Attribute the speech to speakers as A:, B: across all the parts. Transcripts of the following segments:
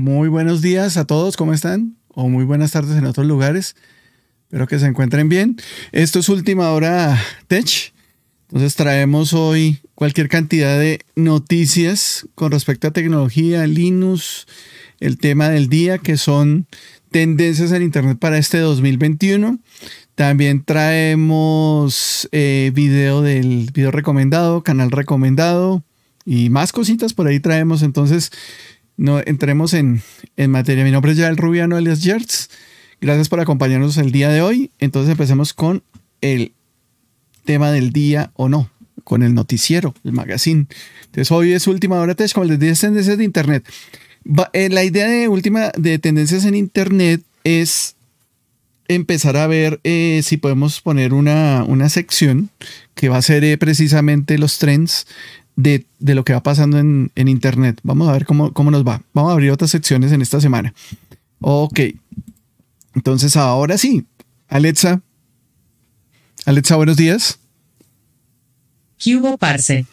A: Muy buenos días a todos, ¿cómo están? O muy buenas tardes en otros lugares. Espero que se encuentren bien. Esto es Última Hora Tech. Entonces traemos hoy cualquier cantidad de noticias con respecto a tecnología, Linux, el tema del día, que son tendencias en Internet para este 2021. También traemos eh, video del video recomendado, canal recomendado y más cositas por ahí traemos. Entonces no, entremos en, en materia. Mi nombre es Yael Rubiano, alias Yertz. Gracias por acompañarnos el día de hoy. Entonces empecemos con el tema del día o no, con el noticiero, el magazine. Entonces hoy es Última Hora Tech, como les dije, tendencias de Internet. Eh, la idea de última de tendencias en Internet es empezar a ver eh, si podemos poner una, sección que va a ser eh, precisamente los trends de, lo que va pasando en, Internet. Vamos a ver cómo, cómo nos va. Vamos a abrir otras secciones en esta semana. Ok. Entonces ahora sí, Alexa. Alexa, buenos días.
B: Hugo hubo, parce?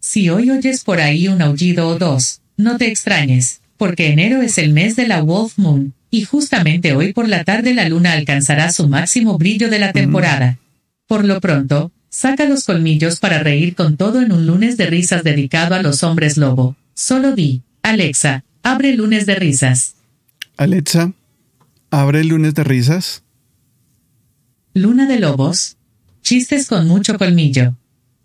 B: Si hoy oyes por ahí un aullido o dos, no te extrañes, porque enero es el mes de la Wolf Moon, y justamente hoy por la tarde la luna alcanzará su máximo brillo de la mm. temporada. Por lo pronto, Saca los colmillos para reír con todo en un lunes de risas dedicado a los hombres lobo. Solo di, Alexa, abre lunes de risas. Alexa, abre lunes de risas. Luna de lobos. Chistes con mucho colmillo.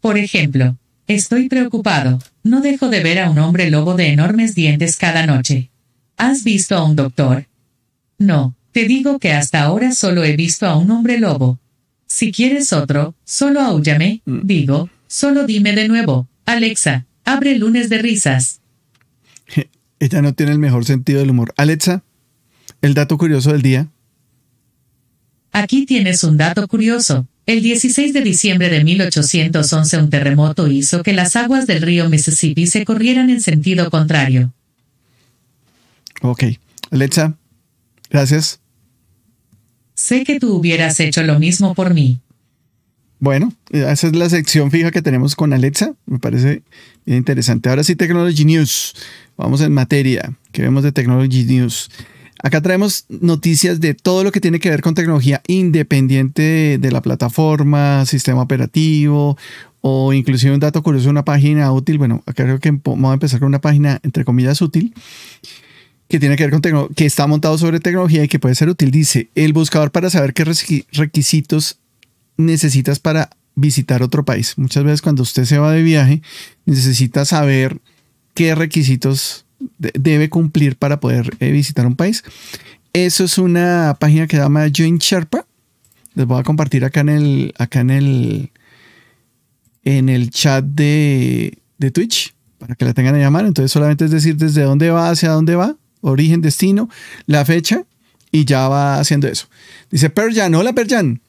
B: Por ejemplo, estoy preocupado, no dejo de ver a un hombre lobo de enormes dientes cada noche. ¿Has visto a un doctor? No, te digo que hasta ahora solo he visto a un hombre lobo, si quieres otro, solo aúllame, mm. digo, solo dime de nuevo. Alexa, abre lunes de risas.
A: Ella no tiene el mejor sentido del humor. Alexa, el dato curioso del día.
B: Aquí tienes un dato curioso. El 16 de diciembre de 1811 un terremoto hizo que las aguas del río Mississippi se corrieran en sentido contrario.
A: Ok. Alexa, gracias.
B: Sé que tú hubieras hecho lo mismo por mí.
A: Bueno, esa es la sección fija que tenemos con Alexa. Me parece bien interesante. Ahora sí, Technology News. Vamos en materia. ¿Qué vemos de Technology News? Acá traemos noticias de todo lo que tiene que ver con tecnología independiente de, la plataforma, sistema operativo o inclusive un dato curioso, una página útil. Bueno, acá creo que vamos a empezar con una página entre comillas útil que tiene que ver con que está montado sobre tecnología y que puede ser útil. Dice, el buscador para saber qué requisitos necesitas para visitar otro país. Muchas veces cuando usted se va de viaje, necesita saber qué requisitos debe cumplir para poder eh, visitar un país. Eso es una página que se llama Join Sherpa. Les voy a compartir acá en el, acá en el, en el chat de, de Twitch para que la tengan a llamar. Entonces solamente es decir desde dónde va, hacia dónde va origen, destino, la fecha y ya va haciendo eso. Dice Perjan, hola Perjan.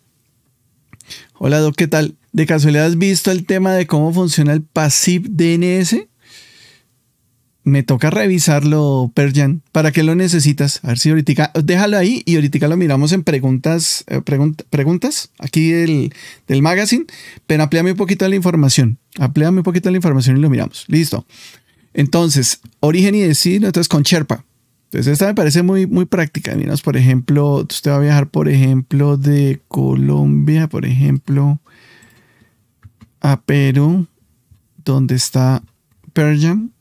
A: Hola Doc, ¿qué tal? ¿De casualidad has visto el tema de cómo funciona el Passive DNS? Me toca revisarlo, Perjan. ¿Para qué lo necesitas? A ver si ahorita déjalo ahí y ahorita lo miramos en preguntas, eh, preguntas, preguntas aquí del, magazine. Pero amplíame un poquito la información. aplíame un poquito la información y lo miramos. Listo. Entonces, origen y destino, entonces con Sherpa. Entonces, esta me parece muy, muy práctica. Miras, por ejemplo, usted va a viajar, por ejemplo, de Colombia, por ejemplo, a Perú, donde está Perjan,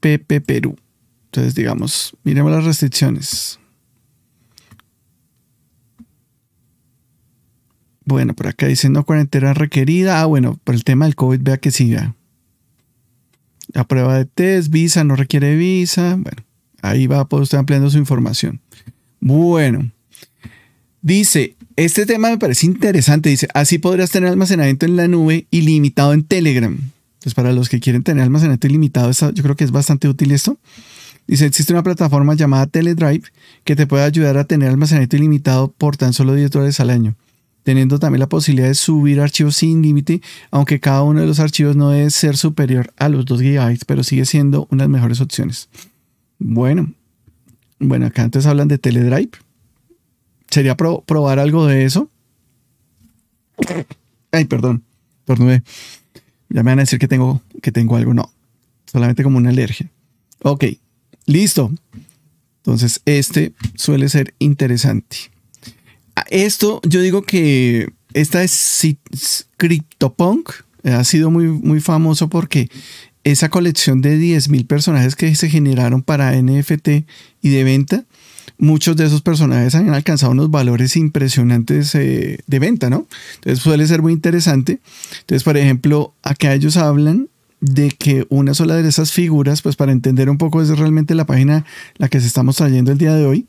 A: PP Perú. Entonces, digamos, miremos las restricciones. Bueno, por acá dice no cuarentena requerida. Ah, bueno, por el tema del COVID, vea que siga a prueba de test, visa, no requiere visa. Bueno, ahí va pues, usted ampliando su información. Bueno, dice, este tema me parece interesante. Dice, así podrías tener almacenamiento en la nube ilimitado en Telegram. Entonces, pues para los que quieren tener almacenamiento ilimitado, yo creo que es bastante útil esto. Dice, existe una plataforma llamada Teledrive que te puede ayudar a tener almacenamiento ilimitado por tan solo 10 dólares al año teniendo también la posibilidad de subir archivos sin límite, aunque cada uno de los archivos no debe ser superior a los 2 GB, pero sigue siendo una mejores opciones. Bueno, bueno, acá antes hablan de Teledrive. Sería probar algo de eso. Ay, perdón, torné. Ya me van a decir que tengo, que tengo algo. No, solamente como una alergia. Ok, listo. Entonces, este suele ser interesante. Esto, yo digo que esta es CryptoPunk. Eh, ha sido muy, muy famoso porque esa colección de 10.000 personajes que se generaron para NFT y de venta, muchos de esos personajes han alcanzado unos valores impresionantes eh, de venta, ¿no? Entonces suele ser muy interesante. Entonces, por ejemplo, acá ellos hablan de que una sola de esas figuras, pues para entender un poco es realmente la página la que se estamos trayendo el día de hoy,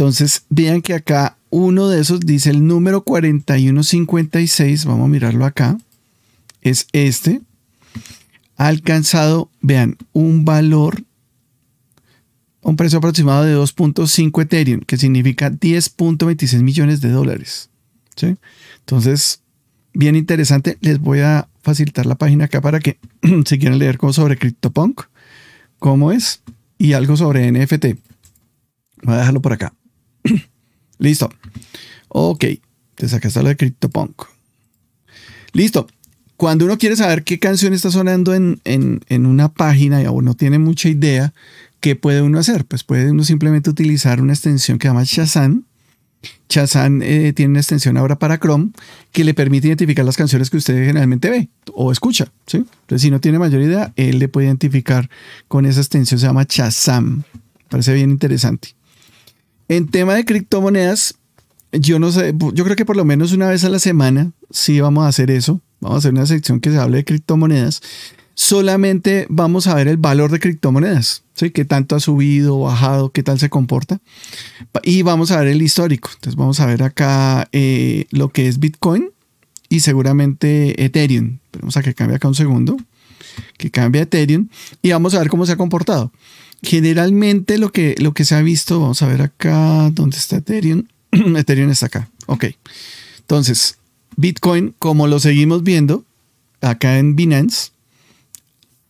A: entonces, vean que acá uno de esos dice el número 4156, vamos a mirarlo acá, es este. Ha alcanzado, vean, un valor, un precio aproximado de 2.5 Ethereum, que significa 10.26 millones de dólares. Entonces, bien interesante. Les voy a facilitar la página acá para que si quieren leer como sobre CryptoPunk, cómo es, y algo sobre NFT. Voy a dejarlo por acá. Listo. Ok, te sacaste la de CryptoPunk. Listo. Cuando uno quiere saber qué canción está sonando en, una página y aún no tiene mucha idea, ¿qué puede uno hacer? Pues puede uno simplemente utilizar una extensión que se llama Shazam. Shazam eh, tiene una extensión ahora para Chrome que le permite identificar las canciones que usted generalmente ve o escucha. ¿sí? Entonces, si no tiene mayor idea, él le puede identificar con esa extensión, se llama Shazam. Parece bien interesante. En tema de criptomonedas, yo no sé, yo creo que por lo menos una vez a la semana sí vamos a hacer eso. Vamos a hacer una sección que se hable de criptomonedas. Solamente vamos a ver el valor de criptomonedas, ¿sí? qué tanto ha subido, bajado, qué tal se comporta. Y vamos a ver el histórico. Entonces vamos a ver acá eh, lo que es Bitcoin y seguramente Ethereum. Vamos a que cambie acá un segundo, que cambie Ethereum y vamos a ver cómo se ha comportado generalmente lo que, lo que se ha visto, vamos a ver acá, ¿dónde está Ethereum? Ethereum está acá, ok. Entonces, Bitcoin, como lo seguimos viendo acá en Binance,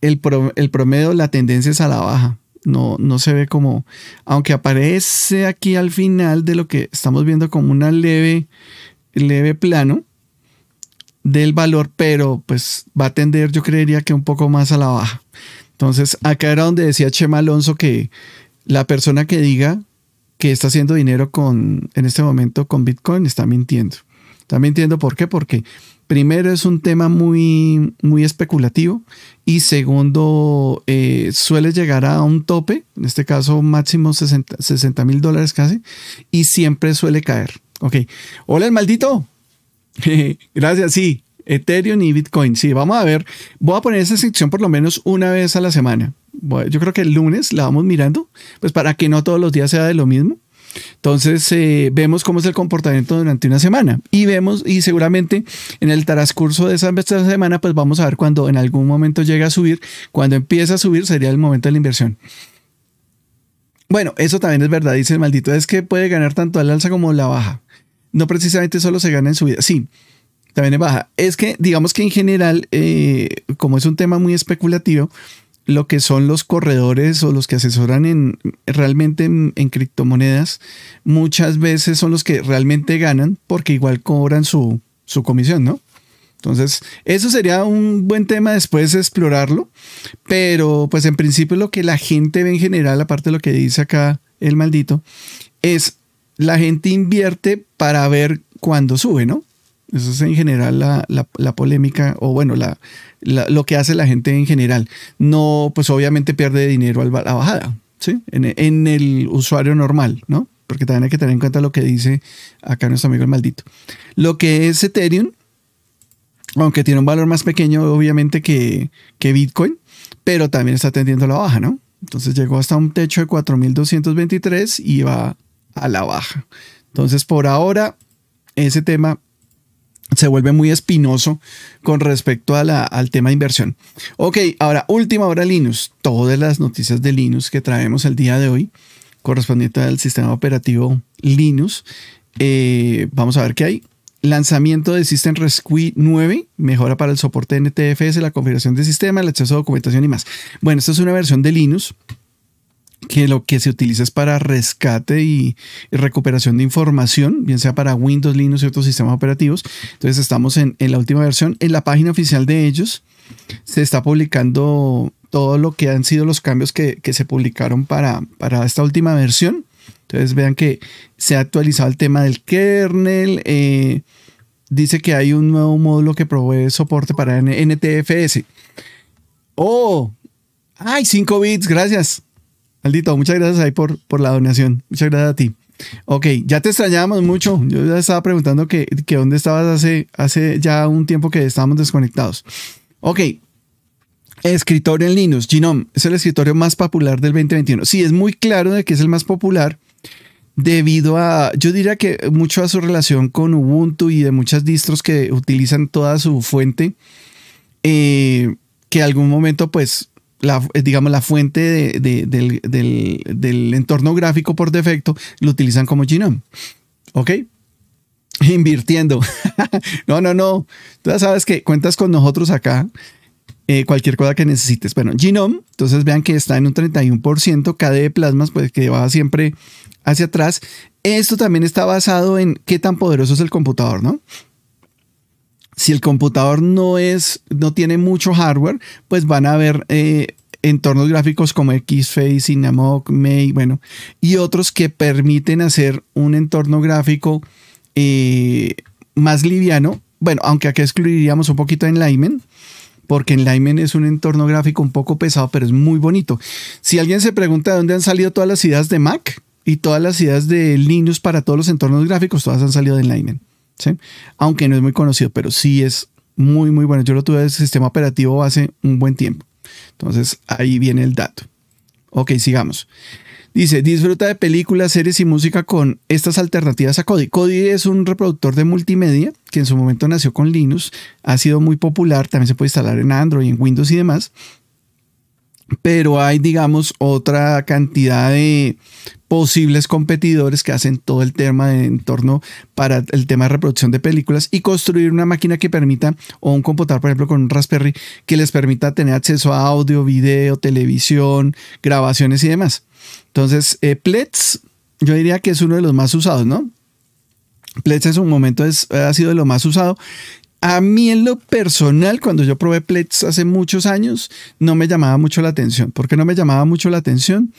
A: el, promedio, la tendencia es a la baja. No, no se ve como, aunque aparece aquí al final de lo que estamos viendo como una leve, leve plano del valor, pero pues va a tender, yo creería que un poco más a la baja. Entonces, acá era donde decía Chema Alonso que la persona que diga que está haciendo dinero con, en este momento con Bitcoin está mintiendo. Está mintiendo por qué? Porque primero es un tema muy, muy especulativo y segundo eh, suele llegar a un tope, en este caso máximo 60 mil dólares casi, y siempre suele caer. Ok, hola el maldito. Gracias, sí, Ethereum y Bitcoin. Sí, vamos a ver. Voy a poner esa sección por lo menos una vez a la semana. Yo creo que el lunes la vamos mirando, pues para que no todos los días sea de lo mismo. Entonces eh, vemos cómo es el comportamiento durante una semana y vemos y seguramente en el transcurso de esa semana pues vamos a ver cuando en algún momento llega a subir, cuando empieza a subir sería el momento de la inversión. Bueno, eso también es verdad, dice el maldito, es que puede ganar tanto la alza como la baja. No precisamente solo se gana en subida. Sí, también es baja. Es que, digamos que en general, eh, como es un tema muy especulativo, lo que son los corredores o los que asesoran en, realmente en, criptomonedas, muchas veces son los que realmente ganan porque igual cobran su, su comisión, ¿no? Entonces, eso sería un buen tema después de explorarlo, pero pues en principio lo que la gente ve en general, aparte de lo que dice acá el maldito, es la gente invierte para ver cuándo sube, ¿no? Eso es en general la, polémica o bueno, la, lo que hace la gente en general. No, pues obviamente pierde dinero a la bajada, ¿sí? En, el usuario normal, ¿no? Porque también hay que tener en cuenta lo que dice acá nuestro amigo el maldito. Lo que es Ethereum, aunque tiene un valor más pequeño obviamente que, que Bitcoin, pero también está tendiendo a la baja, ¿no? Entonces llegó hasta un techo de 4.223 y va a la baja. Entonces por ahora ese tema se vuelve muy espinoso con respecto a la, al tema de inversión. Ok, ahora última hora Linux. Todas las noticias de Linux que traemos el día de hoy correspondiente al sistema operativo Linux. Eh, vamos a ver qué hay. Lanzamiento de System Rescue 9, mejora para el soporte NTFS, la configuración de sistema, el acceso a documentación y más. Bueno, esta es una versión de Linux que lo que se utiliza es para rescate y recuperación de información, bien sea para Windows, Linux y otros sistemas operativos. Entonces estamos en, la última versión. En la página oficial de ellos se está publicando todo lo que han sido los cambios que, se publicaron para, esta última versión. Entonces vean que se ha actualizado el tema del kernel. Eh, dice que hay un nuevo módulo que provee soporte para NTFS. ¡Oh! ¡Ay, 5 bits! Gracias. Maldito, muchas gracias ahí por, por la donación. Muchas gracias a ti. Ok, ya te extrañábamos mucho. Yo ya estaba preguntando que, dónde estabas hace, hace ya un tiempo que estábamos desconectados. Ok, escritorio en Linux, Genome, es el escritorio más popular del 2021. Sí, es muy claro de que es el más popular debido a, yo diría que mucho a su relación con Ubuntu y de muchas distros que utilizan toda su fuente, eh, que algún momento pues la, eh, digamos, la fuente del, entorno gráfico por defecto, lo utilizan como genome. ¿Ok? Invirtiendo. no, no, no. Tú ya sabes que cuentas con nosotros acá. Eh, cualquier cosa que necesites. Bueno, Genome, entonces vean que está en un 31%, KD de plasmas, pues que va siempre hacia atrás. Esto también está basado en qué tan poderoso es el computador, ¿no? si el computador no es, no tiene mucho hardware, pues van a ver entornos gráficos como Xface, Cinemoc, May, bueno, y otros que permiten hacer un entorno gráfico eh, más liviano. Bueno, aunque acá excluiríamos un poquito en Lyman, porque en es un entorno gráfico un poco pesado, pero es muy bonito. Si alguien se pregunta de dónde han salido todas las ideas de Mac y todas las ideas de Linux para todos los entornos gráficos, todas han salido de Lyman. ¿sí? Aunque no es muy conocido, pero sí es muy, muy bueno. Yo lo tuve de sistema operativo hace un buen tiempo. Entonces ahí viene el dato. Ok, sigamos. Dice, disfruta de películas, series y música con estas alternativas a Kodi. Kodi es un reproductor de multimedia que en su momento nació con Linux, ha sido muy popular, también se puede instalar en Android, en Windows y demás pero hay, digamos, otra cantidad de posibles competidores que hacen todo el tema de entorno para el tema de reproducción de películas y construir una máquina que permita, o un computador, por ejemplo, con un Raspberry, que les permita tener acceso a audio, video, televisión, grabaciones y demás. Entonces, eh, yo diría que es uno de los más usados, ¿no? Plex en su momento ha sido de lo más usado a mí en lo personal, cuando yo probé Plex hace muchos años, no me llamaba mucho la atención. ¿Por qué no me llamaba mucho la atención?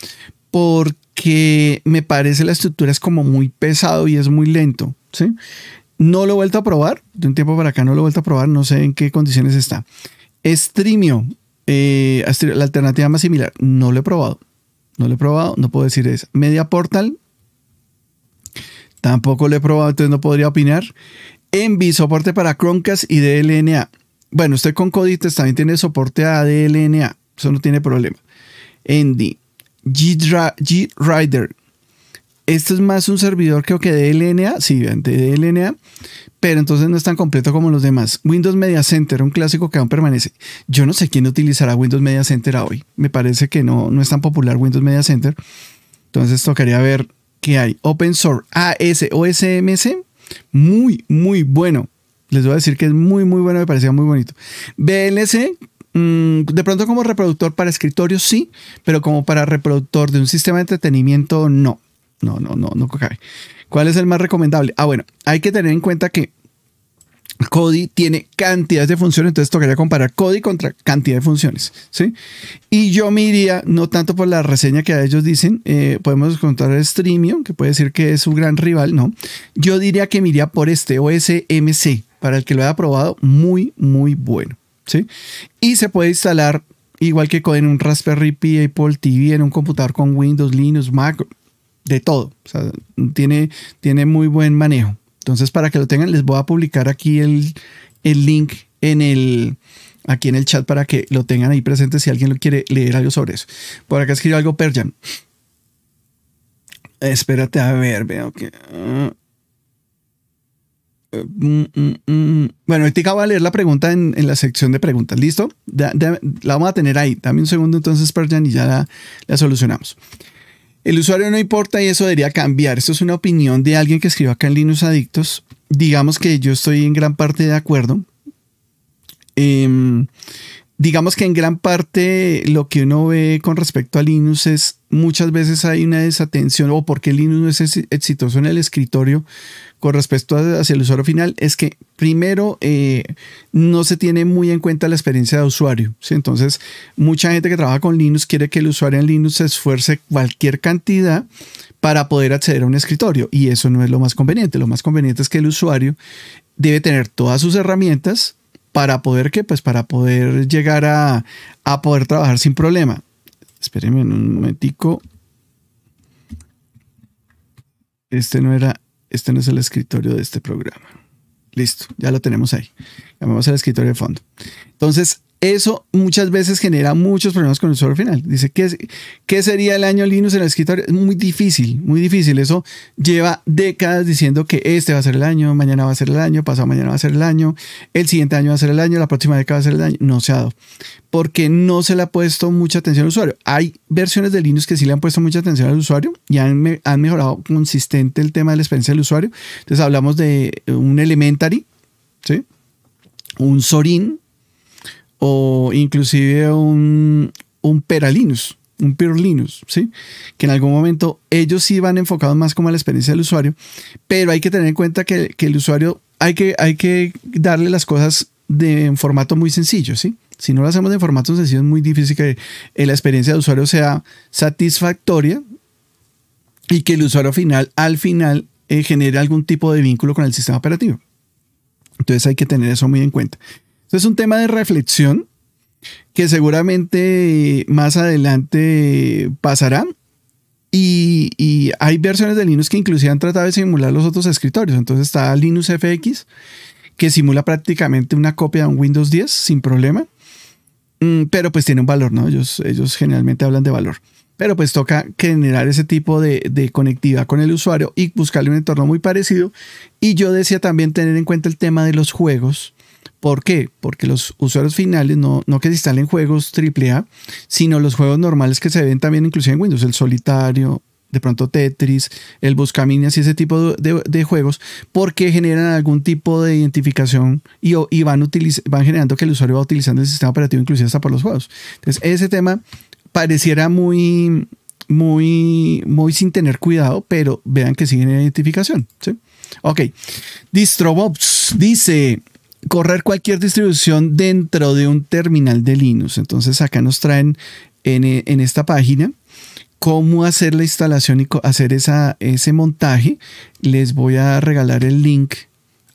A: Porque me parece la estructura es como muy pesado y es muy lento. ¿sí? No lo he vuelto a probar. De un tiempo para acá no lo he vuelto a probar. No sé en qué condiciones está. Streamio, eh, la alternativa más similar, no lo he probado. No lo he probado, no puedo decir eso. Media Portal, tampoco lo he probado, entonces no podría opinar. Envy, soporte para Chromecast y DLNA. Bueno, usted con Codites también tiene soporte a DLNA. Eso no tiene problema. Envy. G-Rider. Este es más un servidor creo que DLNA. Sí, de DLNA. Pero entonces no es tan completo como los demás. Windows Media Center, un clásico que aún permanece. Yo no sé quién utilizará Windows Media Center hoy. Me parece que no, no es tan popular Windows Media Center. Entonces tocaría ver qué hay. Open Source, AS, OSMC muy, muy bueno. Les voy a decir que es muy, muy bueno, me parecía muy bonito. BLC, mm, de pronto como reproductor para escritorio, sí, pero como para reproductor de un sistema de entretenimiento, no. No, no, no, no cabe. ¿Cuál es el más recomendable? Ah, bueno, hay que tener en cuenta que Cody tiene cantidades de funciones, entonces tocaría comparar Cody contra cantidad de funciones, ¿sí? Y yo me iría, no tanto por la reseña que ellos dicen, eh, podemos encontrar Streamio, que puede decir que es un gran rival, ¿no? Yo diría que me iría por este OSMC, para el que lo haya probado, muy, muy bueno, ¿sí? Y se puede instalar, igual que en un Raspberry Pi, Apple TV, en un computador con Windows, Linux, Mac, de todo, o sea, tiene, tiene muy buen manejo. Entonces, para que lo tengan, les voy a publicar aquí el, link en el, aquí en el chat para que lo tengan ahí presente si alguien lo quiere leer algo sobre eso. Por acá escribió algo Perjan. Espérate, a ver, veo que. Ah, mm, mm, mm. Bueno, ahorita va a leer la pregunta en, la sección de preguntas. ¿Listo? la vamos a tener ahí. Dame un segundo entonces, Perjan, y ya la solucionamos. El usuario no importa y eso debería cambiar. Esto es una opinión de alguien que escribió acá en Linux Adictos. Digamos que yo estoy en gran parte de acuerdo. Eh, digamos que en gran parte lo que uno ve con respecto a Linux es muchas veces hay una desatención o porque Linux no es exitoso en el escritorio con respecto hacia el usuario final es que primero eh, no se tiene muy en cuenta la experiencia de usuario. Entonces mucha gente que trabaja con Linux quiere que el usuario en Linux se esfuerce cualquier cantidad para poder acceder a un escritorio y eso no es lo más conveniente. Lo más conveniente es que el usuario debe tener todas sus herramientas para poder qué, pues para poder llegar a, poder trabajar sin problema. Espérenme un momentico. Este no era, este no es el escritorio de este programa. Listo, ya lo tenemos ahí. Llamamos al escritorio de fondo. Entonces, eso muchas veces genera muchos problemas con el usuario final. Dice, ¿qué, sería el año Linux en el escritorio? Es muy difícil, muy difícil. Eso lleva décadas diciendo que este va a ser el año, mañana va a ser el año, pasado mañana va a ser el año, el siguiente año va a ser el año, la próxima década va a ser el año. No se ha dado. Porque no se le ha puesto mucha atención al usuario. Hay versiones de Linux que sí le han puesto mucha atención al usuario y han, mejorado consistente el tema de la experiencia del usuario. Entonces hablamos de un Elementary, ¿sí? un Sorin, o inclusive un, un Peralinus, un Pure ¿sí? que en algún momento ellos sí van enfocados más como a la experiencia del usuario, pero hay que tener en cuenta que, el usuario hay que, hay que darle las cosas de en formato muy sencillo, ¿sí? Si no lo hacemos de formato sencillo es muy difícil que eh, la experiencia de usuario sea satisfactoria y que el usuario final al final eh, genere algún tipo de vínculo con el sistema operativo. Entonces hay que tener eso muy en cuenta es un tema de reflexión que seguramente más adelante pasará. Y, hay versiones de Linux que inclusive han tratado de simular los otros escritorios. Entonces está Linux FX, que simula prácticamente una copia de un Windows 10 sin problema. Mm, pero pues tiene un valor, ¿no? Ellos, ellos generalmente hablan de valor. Pero pues toca generar ese tipo de, de conectividad con el usuario y buscarle un entorno muy parecido. Y yo decía también tener en cuenta el tema de los juegos ¿Por qué? Porque los usuarios finales no, no que se instalen juegos AAA, sino los juegos normales que se ven también inclusive en Windows, el solitario, de pronto Tetris, el Buscaminas y ese tipo de, juegos, porque generan algún tipo de identificación y, van, van generando que el usuario va utilizando el sistema operativo, inclusive hasta por los juegos. Entonces, ese tema pareciera muy, muy, muy sin tener cuidado, pero vean que siguen en identificación. ¿sí? Ok, Distrobox dice, correr cualquier distribución dentro de un terminal de Linux. Entonces acá nos traen en, eh, esta página cómo hacer la instalación y hacer esa, ese montaje. Les voy a regalar el link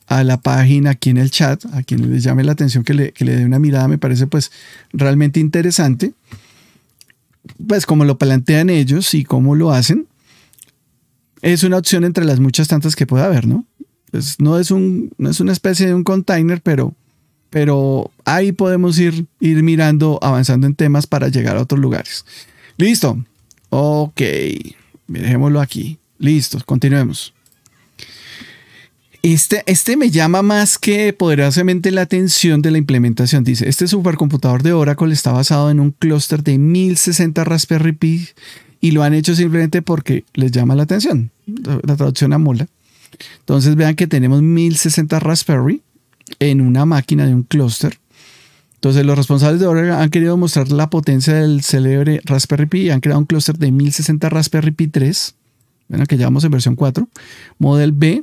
A: a la página aquí en el chat, a quien les llame la atención que le, que le dé una mirada, me parece pues realmente interesante. Pues como lo plantean ellos y cómo lo hacen, es una opción entre las muchas tantas que puede haber, ¿no? Pues, no es es una especie de un container, pero, pero ahí podemos ir, ir mirando, avanzando en temas para llegar a otros lugares. Listo. Ok. Dejémoslo aquí. Listo, continuemos. Este, este, me llama más que poderosamente la atención de la implementación. Dice, este supercomputador de Oracle está basado en un clúster de 1060 Raspberry Pi y lo han hecho simplemente porque les llama la atención. La traducción a mola. Entonces vean que tenemos 1060 Raspberry en una máquina de un clúster. Entonces los responsables de Oracle han querido mostrar la potencia del célebre Raspberry Pi y han creado un clúster de 1060 Raspberry Pi 3, bueno, que llevamos en versión 4, Model B,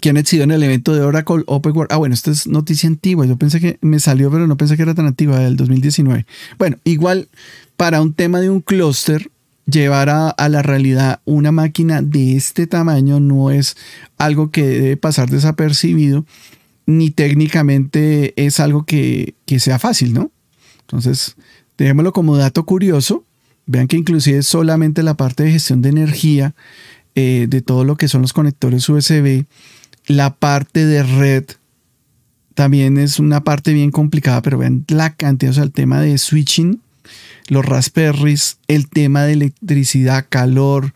A: que han exhibido en el evento de Oracle World Ah, bueno, esto es noticia antigua, yo pensé que me salió, pero no pensé que era tan antigua, del 2019. Bueno, igual para un tema de un clúster, llevar a, la realidad una máquina de este tamaño no es algo que debe pasar desapercibido, ni técnicamente es algo que, sea fácil, ¿no? Entonces, dejémoslo como dato curioso. Vean que inclusive solamente la parte de gestión de energía, eh, de todo lo que son los conectores USB, la parte de red, también es una parte bien complicada, pero vean la cantidad, o sea, el tema de switching los Raspberries, el tema de electricidad, calor,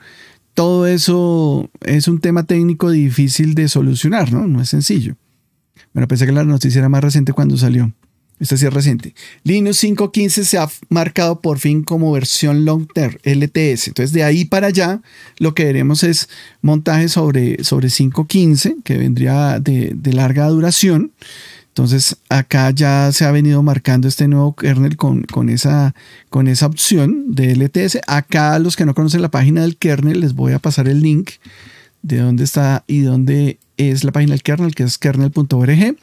A: todo eso es un tema técnico difícil de solucionar, ¿no? No es sencillo. Bueno, pensé que la noticia era más reciente cuando salió. Esta sí es reciente. Linux 5.15 se ha marcado por fin como versión long term, LTS. Entonces, de ahí para allá, lo que veremos es montaje sobre, sobre 5.15, que vendría de, de larga duración. Entonces acá ya se ha venido marcando este nuevo kernel con, esa, con esa opción de LTS. Acá los que no conocen la página del kernel les voy a pasar el link de dónde está y dónde es la página del kernel, que es kernel.org.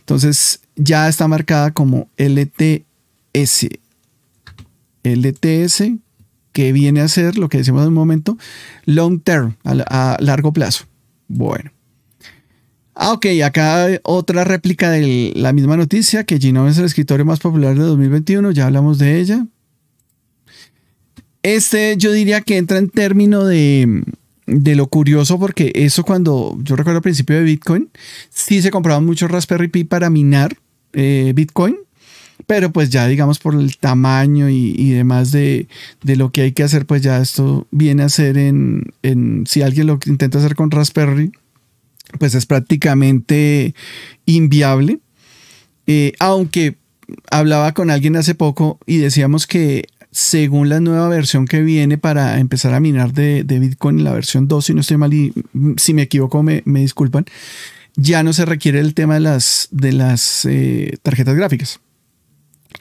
A: Entonces ya está marcada como LTS. LTS que viene a ser lo que decimos en un momento, long term, a largo plazo. Bueno. Ah, ok, acá otra réplica de la misma noticia, que gino es el escritorio más popular de 2021, ya hablamos de ella. Este yo diría que entra en término de, de lo curioso, porque eso cuando yo recuerdo al principio de Bitcoin, sí se compraban muchos Raspberry Pi para minar eh, Bitcoin, pero pues ya digamos por el tamaño y, demás de, de, lo que hay que hacer, pues ya esto viene a ser en, en si alguien lo intenta hacer con Raspberry pues es prácticamente inviable. Eh, aunque hablaba con alguien hace poco y decíamos que según la nueva versión que viene para empezar a minar de, Bitcoin, la versión 2, si no estoy mal y si me equivoco me, disculpan, ya no se requiere el tema de las, de las eh, tarjetas gráficas.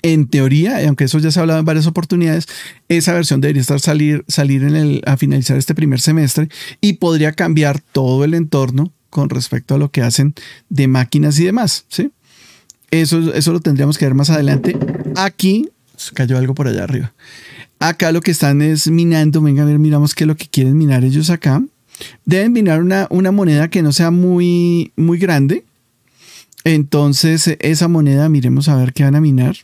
A: En teoría, aunque eso ya se ha hablado en varias oportunidades, esa versión debería estar salir, salir a finalizar este primer semestre y podría cambiar todo el entorno con respecto a lo que hacen de máquinas y demás. ¿sí? Eso, eso lo tendríamos que ver más adelante. Aquí cayó algo por allá arriba. Acá lo que están es minando. Venga, a ver, miramos qué es lo que quieren minar ellos acá. Deben minar una, una moneda que no sea muy, muy grande. Entonces, esa moneda, miremos a ver qué van a minar.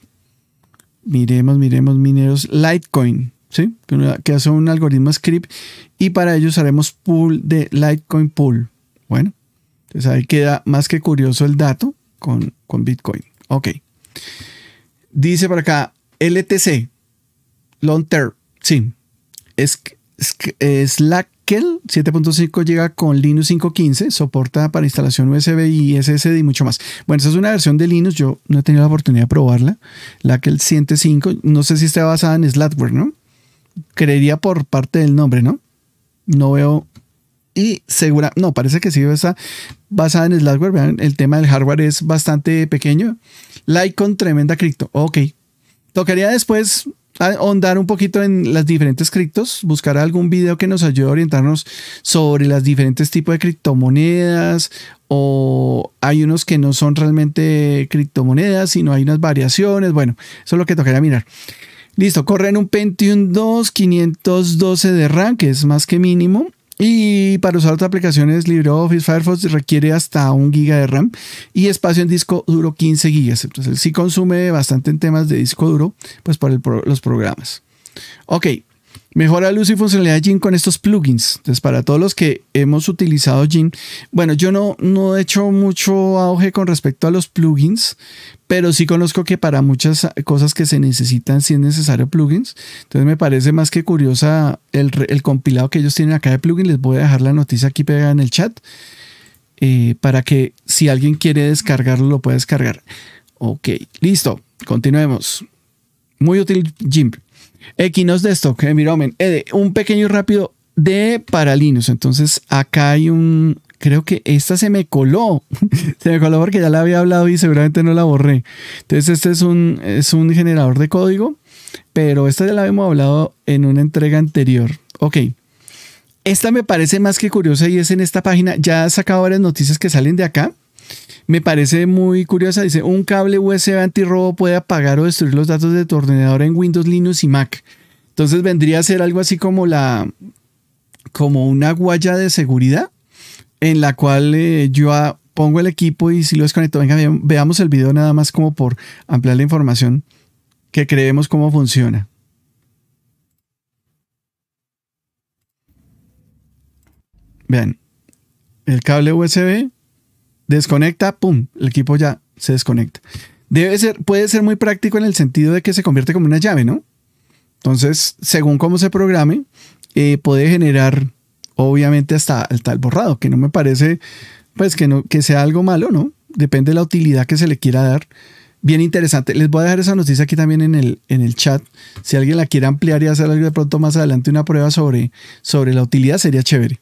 A: Miremos, miremos, mineros. Litecoin. ¿Sí? que hace un algoritmo script y para ello haremos pool de Litecoin pool. Bueno, pues ahí queda más que curioso el dato con, Bitcoin. Ok. Dice por acá, LTC, Long Term, sí. Es, es, 7.5 llega con Linux 5.15, soporta para instalación USB y SSD y mucho más. Bueno, esa es una versión de Linux, yo no he tenido la oportunidad de probarla. La 7.5. no sé si está basada en Slackware, ¿no? Creería por parte del nombre, ¿no? No veo y segura, no, parece que sí está basada en Slackware, vean, el tema del hardware es bastante pequeño. Like con tremenda cripto, ok. Tocaría después ah, ahondar un poquito en las diferentes criptos, buscar algún video que nos ayude a orientarnos sobre los diferentes tipos de criptomonedas o hay unos que no son realmente criptomonedas, sino hay unas variaciones, bueno, eso es lo que tocaría mirar. Listo, corre en un Pentium 2, 512 de RAM, que es más que mínimo. Y para usar otras aplicaciones, LibreOffice, Firefox requiere hasta un giga de RAM y espacio en disco duro 15 gigas. Entonces, sí consume bastante en temas de disco duro, pues para los programas. Ok, Mejora luz y funcionalidad de Jin con estos plugins. Entonces, para todos los que hemos utilizado Jin, bueno, yo no, no he hecho mucho auge con respecto a los plugins, pero sí conozco que para muchas cosas que se necesitan, sí es necesario plugins. Entonces, me parece más que curiosa el, compilado que ellos tienen acá de plugins. Les voy a dejar la noticia aquí pegada en el chat eh, para que si alguien quiere descargarlo, lo pueda descargar. Ok, listo, continuemos. Muy útil Jin. Equinos de Stock que Eh, un pequeño y rápido de Paralinos, Entonces, acá hay un. Creo que esta se me coló. se me coló porque ya la había hablado y seguramente no la borré. Entonces, este es un, es un generador de código, pero esta ya la habíamos hablado en una entrega anterior. Ok. Esta me parece más que curiosa y es en esta página. Ya he sacado varias noticias que salen de acá me parece muy curiosa. Dice, un cable USB antirrobo puede apagar o destruir los datos de tu ordenador en Windows, Linux y Mac. Entonces vendría a ser algo así como la, como una guaya de seguridad en la cual eh, yo pongo el equipo y si lo desconecto, venga, veamos el video nada más como por ampliar la información que creemos cómo funciona. Vean, el cable USB desconecta, pum, el equipo ya se desconecta. Debe ser, puede ser muy práctico en el sentido de que se convierte como una llave, ¿no? Entonces, según cómo se programe, eh, puede generar, obviamente, hasta, el tal borrado, que no me parece, pues, que, no, que sea algo malo, ¿no? Depende de la utilidad que se le quiera dar. Bien interesante. Les voy a dejar esa noticia aquí también en el, en el chat. Si alguien la quiere ampliar y hacer algo de pronto más adelante, una prueba sobre, sobre la utilidad, sería chévere.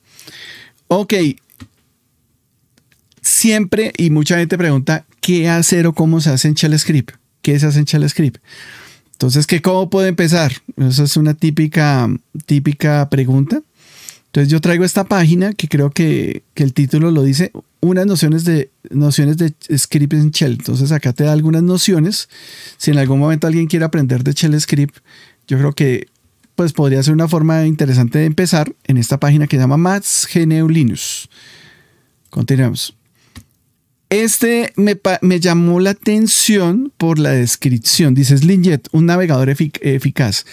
A: Ok, siempre, y mucha gente pregunta, ¿qué hacer o cómo se hace en Shell Script? ¿Qué se hace en Shell Script? Entonces, ¿qué, ¿cómo puedo empezar? Esa es una típica, típica pregunta. Entonces yo traigo esta página que creo que, el título lo dice, unas nociones de, nociones de script en Shell. Entonces acá te da algunas nociones. Si en algún momento alguien quiere aprender de Shell Script, yo creo que pues podría ser una forma interesante de empezar en esta página que se llama Maths GNU e Linux. Continuamos. Este me, llamó la atención por la descripción. Dice Slimjet, un navegador eficaz.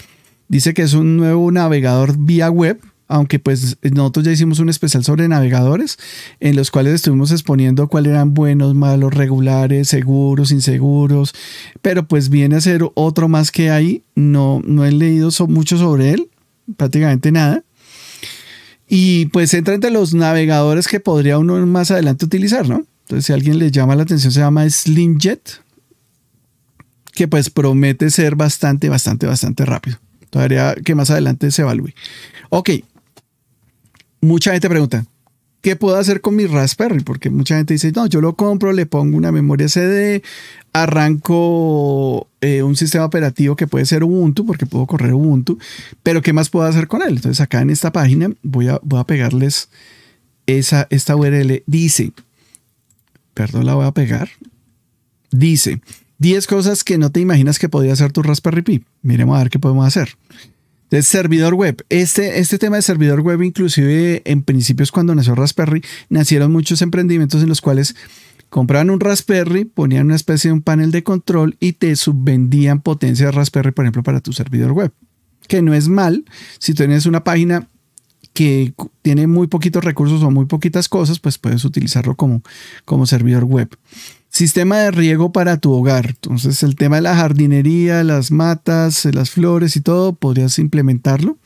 A: Dice que es un nuevo navegador vía web, aunque pues nosotros ya hicimos un especial sobre navegadores, en los cuales estuvimos exponiendo cuáles eran buenos, malos, regulares, seguros, inseguros, pero pues viene a ser otro más que hay. No, no he leído mucho sobre él, prácticamente nada. Y pues entra entre los navegadores que podría uno más adelante utilizar, ¿no? Entonces, si alguien le llama la atención, se llama Slimjet, que pues promete ser bastante, bastante, bastante rápido. Todavía que más adelante se evalúe. Ok. Mucha gente pregunta, ¿qué puedo hacer con mi Raspberry? Porque mucha gente dice, no, yo lo compro, le pongo una memoria CD, arranco eh, un sistema operativo que puede ser Ubuntu, porque puedo correr Ubuntu, pero ¿qué más puedo hacer con él? Entonces acá en esta página voy a, voy a pegarles esa, esta URL. Dice, Perdón, la voy a pegar. Dice, 10 cosas que no te imaginas que podía hacer tu Raspberry Pi. Miremos a ver qué podemos hacer. De servidor web. Este, este tema de servidor web, inclusive en principios cuando nació Raspberry, nacieron muchos emprendimientos en los cuales compraban un Raspberry, ponían una especie de un panel de control y te subvendían potencia de Raspberry, por ejemplo, para tu servidor web. Que no es mal si tienes una página que tiene muy poquitos recursos o muy poquitas cosas, pues puedes utilizarlo como, como servidor web. Sistema de riego para tu hogar. Entonces, el tema de la jardinería, las matas, eh, las flores y todo, podrías implementarlo.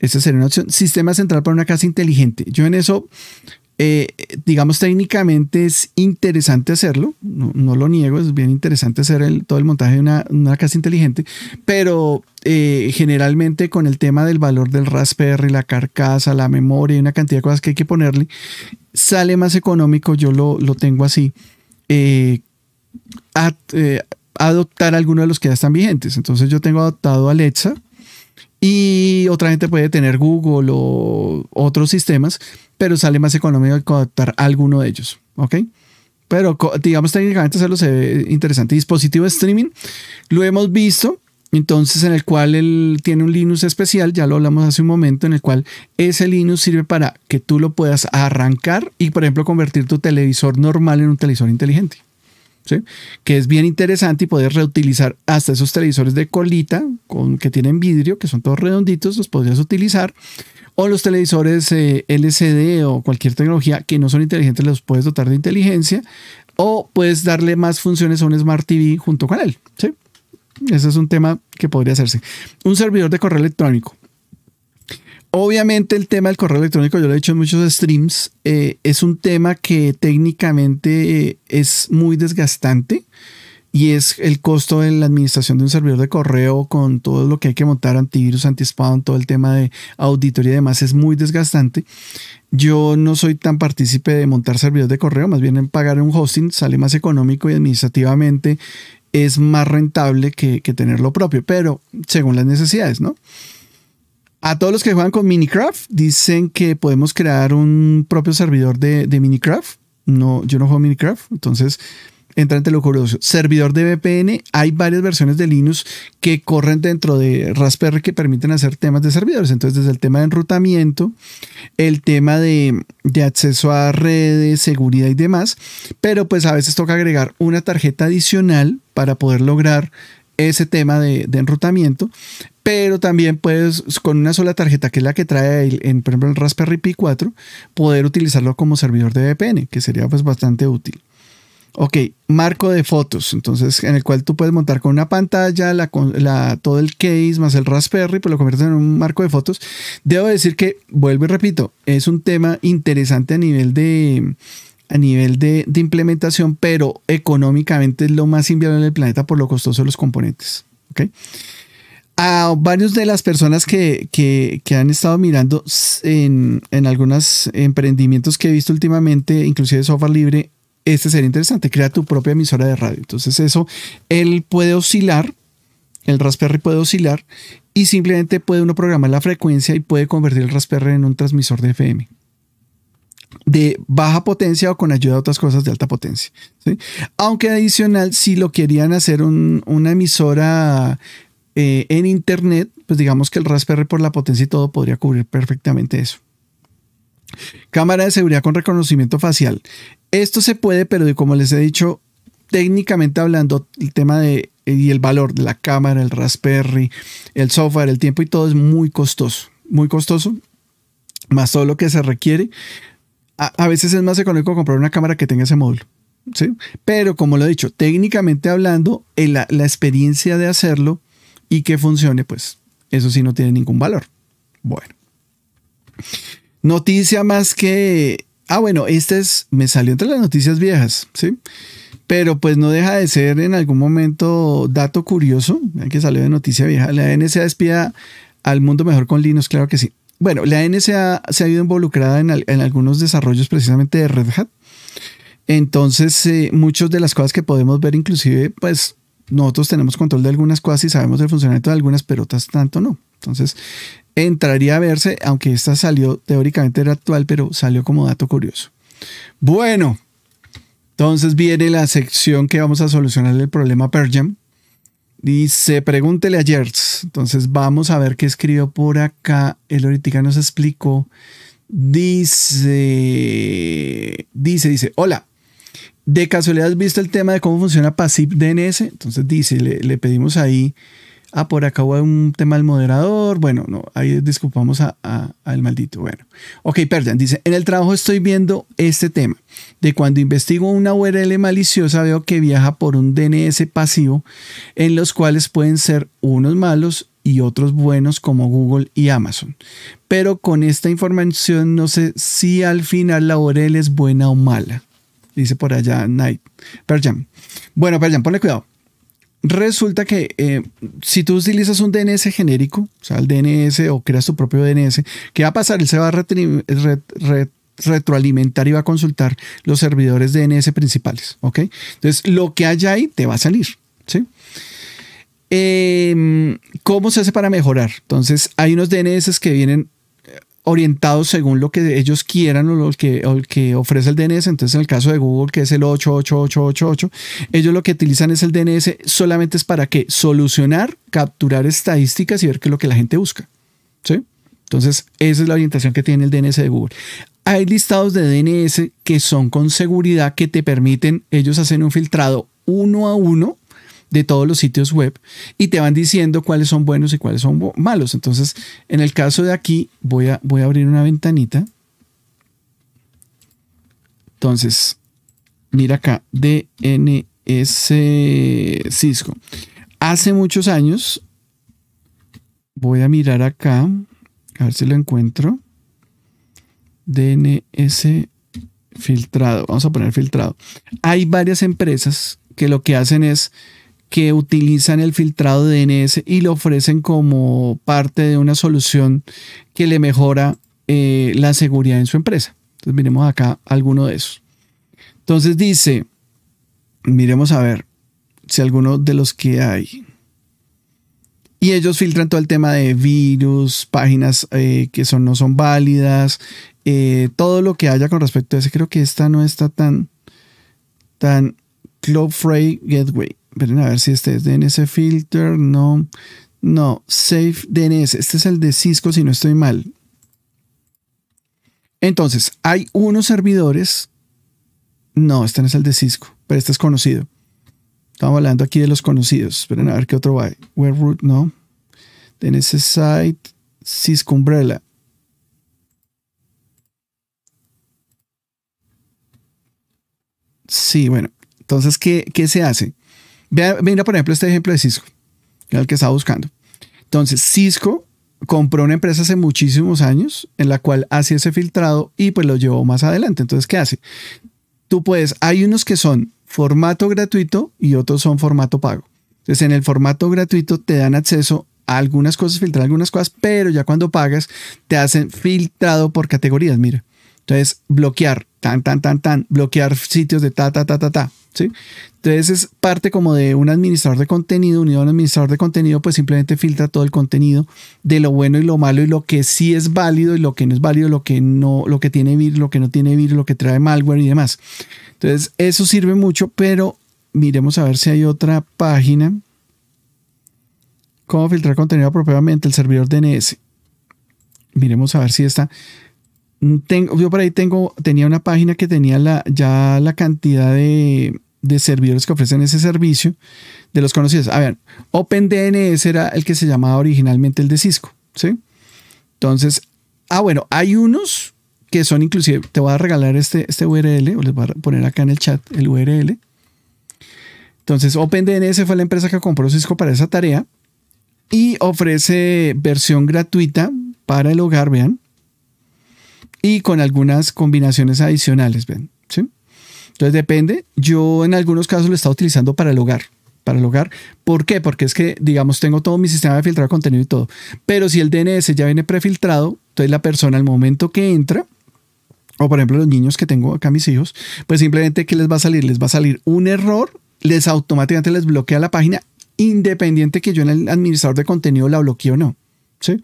A: Esa sería una opción. Sistema central para una casa inteligente. Yo en eso eh, digamos, técnicamente es interesante hacerlo, no, lo niego, es bien interesante hacer el, todo el montaje de una, una casa inteligente, pero eh, generalmente con el tema del valor del Raspberry, la carcasa, la memoria y una cantidad de cosas que hay que ponerle, sale más económico, yo lo, lo tengo así, eh, eh, adoptar alguno de los que ya están vigentes. Entonces yo tengo adoptado Alexa, y otra gente puede tener Google o otros sistemas, pero sale más económico adaptar alguno de ellos. ¿Ok? Pero digamos técnicamente se ve interesante. Dispositivo de streaming, lo hemos visto. Entonces, en el cual él tiene un Linux especial, ya lo hablamos hace un momento, en el cual ese Linux sirve para que tú lo puedas arrancar y, por ejemplo, convertir tu televisor normal en un televisor inteligente que es bien interesante y poder reutilizar hasta esos televisores de colita con, que tienen vidrio, que son todos redonditos, los podrías utilizar. O los televisores eh, LCD o cualquier tecnología que no son inteligentes, los puedes dotar de inteligencia. O puedes darle más funciones a un Smart TV junto con él. Ese es un tema que podría hacerse. Un servidor de correo electrónico. Obviamente el tema del correo electrónico, yo lo he dicho en muchos streams, eh, es un tema que técnicamente eh, es muy desgastante y es el costo de la administración de un servidor de correo con todo lo que hay que montar, antivirus, anti-spam, todo el tema de auditoría y demás, es muy desgastante. Yo no soy tan partícipe de montar servidores de correo, más bien en pagar un hosting sale más económico y administrativamente es más rentable que, que tenerlo propio, pero según las necesidades, ¿no? A todos los que juegan con Minecraft, dicen que podemos crear un propio servidor de, Minicraft. Minecraft. No, yo no juego Minecraft, entonces entrante lo curioso. Servidor de VPN, hay varias versiones de Linux que corren dentro de Raspberry que permiten hacer temas de servidores. Entonces, desde el tema de enrutamiento, el tema de, de acceso a redes, seguridad y demás. Pero pues a veces toca agregar una tarjeta adicional para poder lograr ese tema de, enrutamiento, pero también puedes con una sola tarjeta, que es la que trae el, en, ejemplo, el Raspberry Pi 4, poder utilizarlo como servidor de VPN, que sería pues bastante útil. Ok, marco de fotos, entonces en el cual tú puedes montar con una pantalla la, la, todo el case más el Raspberry, pues lo conviertes en un marco de fotos. Debo decir que, vuelvo y repito, es un tema interesante a nivel de, a nivel de, implementación, pero económicamente es lo más inviable del planeta por lo costoso de los componentes. ¿okay? A varios de las personas que, han estado mirando en, en algunos emprendimientos que he visto últimamente, inclusive de software libre, este sería interesante. Crea tu propia emisora de radio. Entonces, eso, él puede oscilar, el Raspberry puede oscilar y simplemente puede uno programar la frecuencia y puede convertir el Raspberry en un transmisor de FM de baja potencia o con ayuda de otras cosas de alta potencia. Aunque adicional, si lo querían hacer una emisora eh, en Internet, pues digamos que el Raspberry por la potencia y todo podría cubrir perfectamente eso. Cámara de seguridad con reconocimiento facial. Esto se puede, pero como les he dicho, técnicamente hablando, el tema de y el valor de la cámara, el Raspberry, el software, el tiempo y todo es muy costoso, muy costoso, más todo lo que se requiere a, veces es más económico comprar una cámara que tenga ese módulo. ¿sí? Pero como lo he dicho, técnicamente hablando, la, la experiencia de hacerlo y que funcione, pues eso sí no tiene ningún valor. Bueno. Noticia más que... Ah, bueno, este es, me salió entre las noticias viejas, ¿sí? Pero pues no deja de ser en algún momento dato curioso, ¿eh? que salió de noticia vieja. La NSA despida al mundo mejor con Linux, claro que sí bueno, la NSA se ha ido involucrada en, algunos desarrollos precisamente de Red Hat. Entonces, eh, muchas de las cosas que podemos ver, inclusive, pues nosotros tenemos control de algunas cosas y sabemos el funcionamiento de algunas, pero otras tanto no. Entonces, entraría a verse, aunque esta salió, teóricamente era actual, pero salió como dato curioso. Bueno, entonces viene la sección que vamos a solucionar el problema Perjam. Dice, pregúntele a Entonces vamos a ver qué escribió por acá. el ahorita nos explicó. Dice, dice, dice, hola. ¿De casualidad has visto el tema de cómo funciona Passive DNS? Entonces dice, le pedimos ahí Ah, por acá hubo un tema del moderador. Bueno, no, ahí disculpamos al maldito. Bueno, ok, perdón. Dice, en el trabajo estoy viendo este tema. De cuando investigo una URL maliciosa, veo que viaja por un DNS pasivo, en los cuales pueden ser unos malos y otros buenos como Google y Amazon. Pero con esta información no sé si al final la URL es buena o mala. Dice por allá Night. Perjan. Bueno, Perjan, ponle cuidado. Resulta que eh, si tú utilizas un DNS genérico, o sea, el DNS o creas tu propio DNS, ¿qué va a pasar? Él se va a retroalimentar y va a consultar los servidores DNS principales, ¿ok? Entonces, lo que haya ahí te va a salir, em, ¿Cómo se hace para mejorar? Entonces, hay unos DNS que vienen orientados según lo que ellos quieran o lo que, que ofrece el DNS. Entonces, en el caso de Google, que es el 88888, ellos lo que utilizan es el DNS solamente es para qué? Solucionar, capturar estadísticas y ver qué es lo que la gente busca. Entonces, esa es la orientación que tiene el DNS de Google. Hay listados de DNS que son con seguridad que te permiten, ellos hacen un filtrado uno a uno de todos los sitios web y te van diciendo cuáles son buenos y cuáles son malos. Entonces, en el caso de aquí, voy a, voy a abrir una ventanita. Entonces, mira acá, DNS Cisco. Hace muchos años, voy a mirar acá, a ver si lo encuentro. DNS filtrado, vamos a poner filtrado. Hay varias empresas que lo que hacen es que utilizan el filtrado de DNS y lo ofrecen como parte de una solución que le mejora eh, la seguridad en su empresa. Entonces miremos acá alguno de esos. Entonces dice, miremos a ver si alguno de los que hay. Y ellos filtran todo el tema de virus, páginas eh, que son, no son válidas, eh, todo lo que haya con respecto a ese. Creo que esta no está tan, tan Cloudflare Gateway. Esperen a ver si este es DNS Filter. No, no, Safe DNS. Este es el de Cisco, si no estoy mal. Entonces, hay unos servidores. No, este no es el de Cisco, pero este es conocido. Estamos hablando aquí de los conocidos. Esperen a ver qué otro va. root, no. DNS Site, Cisco Umbrella. Sí, bueno. Entonces, ¿qué, ¿qué, se hace? mira, por ejemplo, este ejemplo de Cisco, que es el que estaba buscando. Entonces, Cisco compró una empresa hace muchísimos años en la cual hace ese filtrado y pues lo llevó más adelante. Entonces, ¿qué hace? Tú puedes, hay unos que son formato gratuito y otros son formato pago. Entonces, en el formato gratuito te dan acceso a algunas cosas, filtrar algunas cosas, pero ya cuando pagas te hacen filtrado por categorías. Mira, entonces bloquear tan, tan, tan, tan, bloquear sitios de ta, ta, ta, ta, ta. ¿sí? Entonces es parte como de un administrador de contenido, unido a un administrador de contenido, pues simplemente filtra todo el contenido de lo bueno y lo malo y lo que sí es válido y lo que no es válido, lo que no, lo que tiene vir, lo que no tiene virus, lo que trae malware y demás. Entonces eso sirve mucho, pero miremos a ver si hay otra página. ¿Cómo filtrar contenido apropiadamente? El servidor DNS. Miremos a ver si está yo por ahí tengo, tenía una página que tenía la, ya la cantidad de, servidores que ofrecen ese servicio de los conocidos. A ver, OpenDNS era el que se llamaba originalmente el de Cisco, ¿sí? Entonces, ah, bueno, hay unos que son inclusive, te voy a regalar este, este URL, o les voy a poner acá en el chat el URL. Entonces, OpenDNS fue la empresa que compró Cisco para esa tarea y ofrece versión gratuita para el hogar, vean, y con algunas combinaciones adicionales, ¿ven? ¿Sí? Entonces depende. Yo en algunos casos lo estaba utilizando para el hogar. Para el hogar. ¿Por qué? Porque es que, digamos, tengo todo mi sistema de filtrar contenido y todo. Pero si el DNS ya viene prefiltrado, entonces la persona al momento que entra, o por ejemplo los niños que tengo acá, mis hijos, pues simplemente ¿qué les va a salir? Les va a salir un error, les automáticamente les bloquea la página, independiente que yo en el administrador de contenido la bloquee o no. ¿Sí?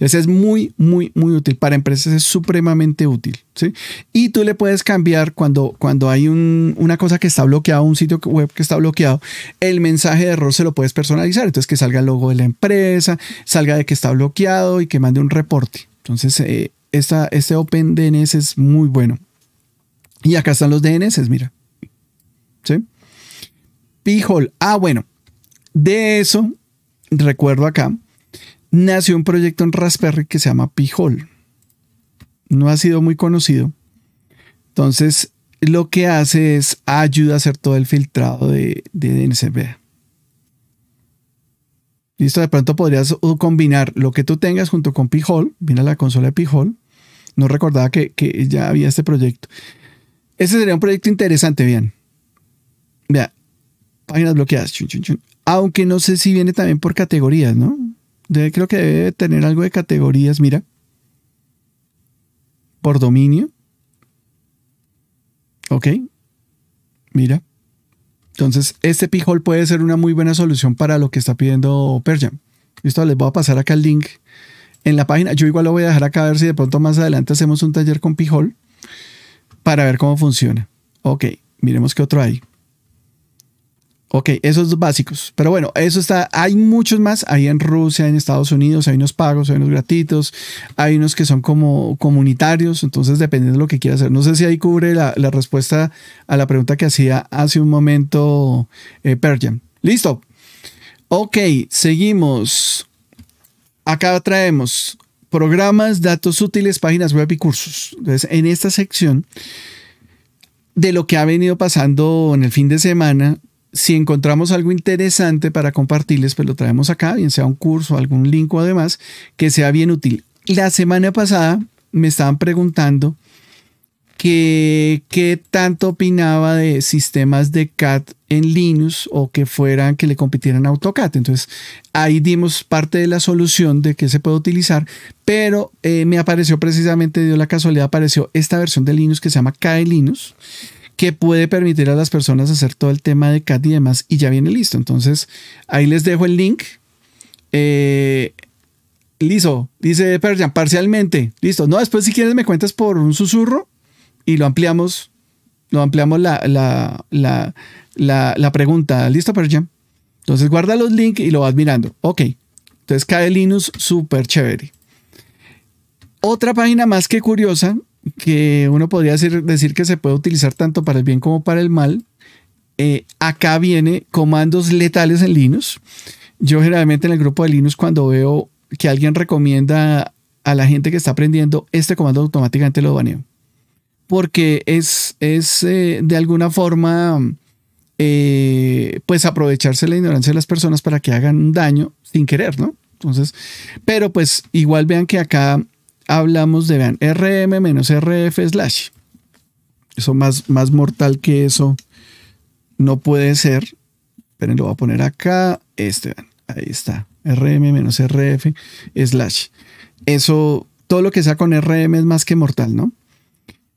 A: Ese es muy, muy, muy útil. Para empresas es supremamente útil. ¿sí? Y tú le puedes cambiar cuando, cuando hay una cosa que está bloqueada, un sitio web que está bloqueado, el mensaje de error se lo puedes personalizar. Entonces que salga el logo de la empresa, salga de que está bloqueado y que mande un reporte. Entonces eh, este Open DNS es muy bueno. Y acá están los DNS, mira. ¿Sí? Pijol. Ah, bueno. De eso, recuerdo acá nació un proyecto en Raspberry que se llama Pijol. No ha sido muy conocido. Entonces, lo que hace es ayuda a hacer todo el filtrado de, de Listo, de pronto podrías uh, combinar lo que tú tengas junto con Viene a la consola de Pijol. No recordaba que, ya había este proyecto. Ese sería un proyecto interesante, bien. Vea, páginas bloqueadas. Chun, chun, Aunque no sé si viene también por categorías, ¿no? creo que debe tener algo de categorías, mira. Por dominio. Ok. Mira. Entonces, este pijol puede ser una muy buena solución para lo que está pidiendo Perjam. Listo, les voy a pasar acá el link en la página. Yo igual lo voy a dejar acá a ver si de pronto más adelante hacemos un taller con pijol para ver cómo funciona. Ok, miremos qué otro hay. Ok, esos dos básicos. Pero bueno, eso está. Hay muchos más. ahí en Rusia, en Estados Unidos, hay unos pagos, hay unos gratuitos, hay unos que son como comunitarios. Entonces, depende de lo que quieras hacer. No sé si ahí cubre la, respuesta a la pregunta que hacía hace un momento eh, Perjan. Listo. Ok, seguimos. Acá traemos programas, datos útiles, páginas web y cursos. Entonces, en esta sección de lo que ha venido pasando en el fin de semana, si encontramos algo interesante para compartirles, pues lo traemos acá, bien sea un curso, algún link o además, que sea bien útil. La semana pasada me estaban preguntando que qué tanto opinaba de sistemas de CAD en Linux o que fueran que le compitieran a AutoCAD. Entonces ahí dimos parte de la solución de que se puede utilizar, pero eh, me apareció precisamente, dio la casualidad, apareció esta versión de Linux que se llama KDE Linux que puede permitir a las personas hacer todo el tema de CAD y demás y ya viene listo. Entonces ahí les dejo el link. Eh, listo, dice Perjan, parcialmente, listo. No, después si quieres me cuentas por un susurro y lo ampliamos, lo ampliamos la, la, la, la pregunta. Listo, Perjan. Entonces guarda los links y lo vas mirando. Ok. Entonces cae Linux súper chévere. Otra página más que curiosa que uno podría decir, que se puede utilizar tanto para el bien como para el mal. Eh, acá viene comandos letales en Linux. Yo generalmente en el grupo de Linux cuando veo que alguien recomienda a la gente que está aprendiendo este comando automáticamente lo baneo. Porque es, es eh, de alguna forma eh, pues aprovecharse la ignorancia de las personas para que hagan daño sin querer, ¿no? Entonces, pero pues igual vean que acá hablamos de, RM RF slash. Eso más, más mortal que eso no puede ser. Pero lo voy a poner acá. Este, vean, ahí está. RM RF slash. Eso, todo lo que sea con RM es más que mortal, ¿no?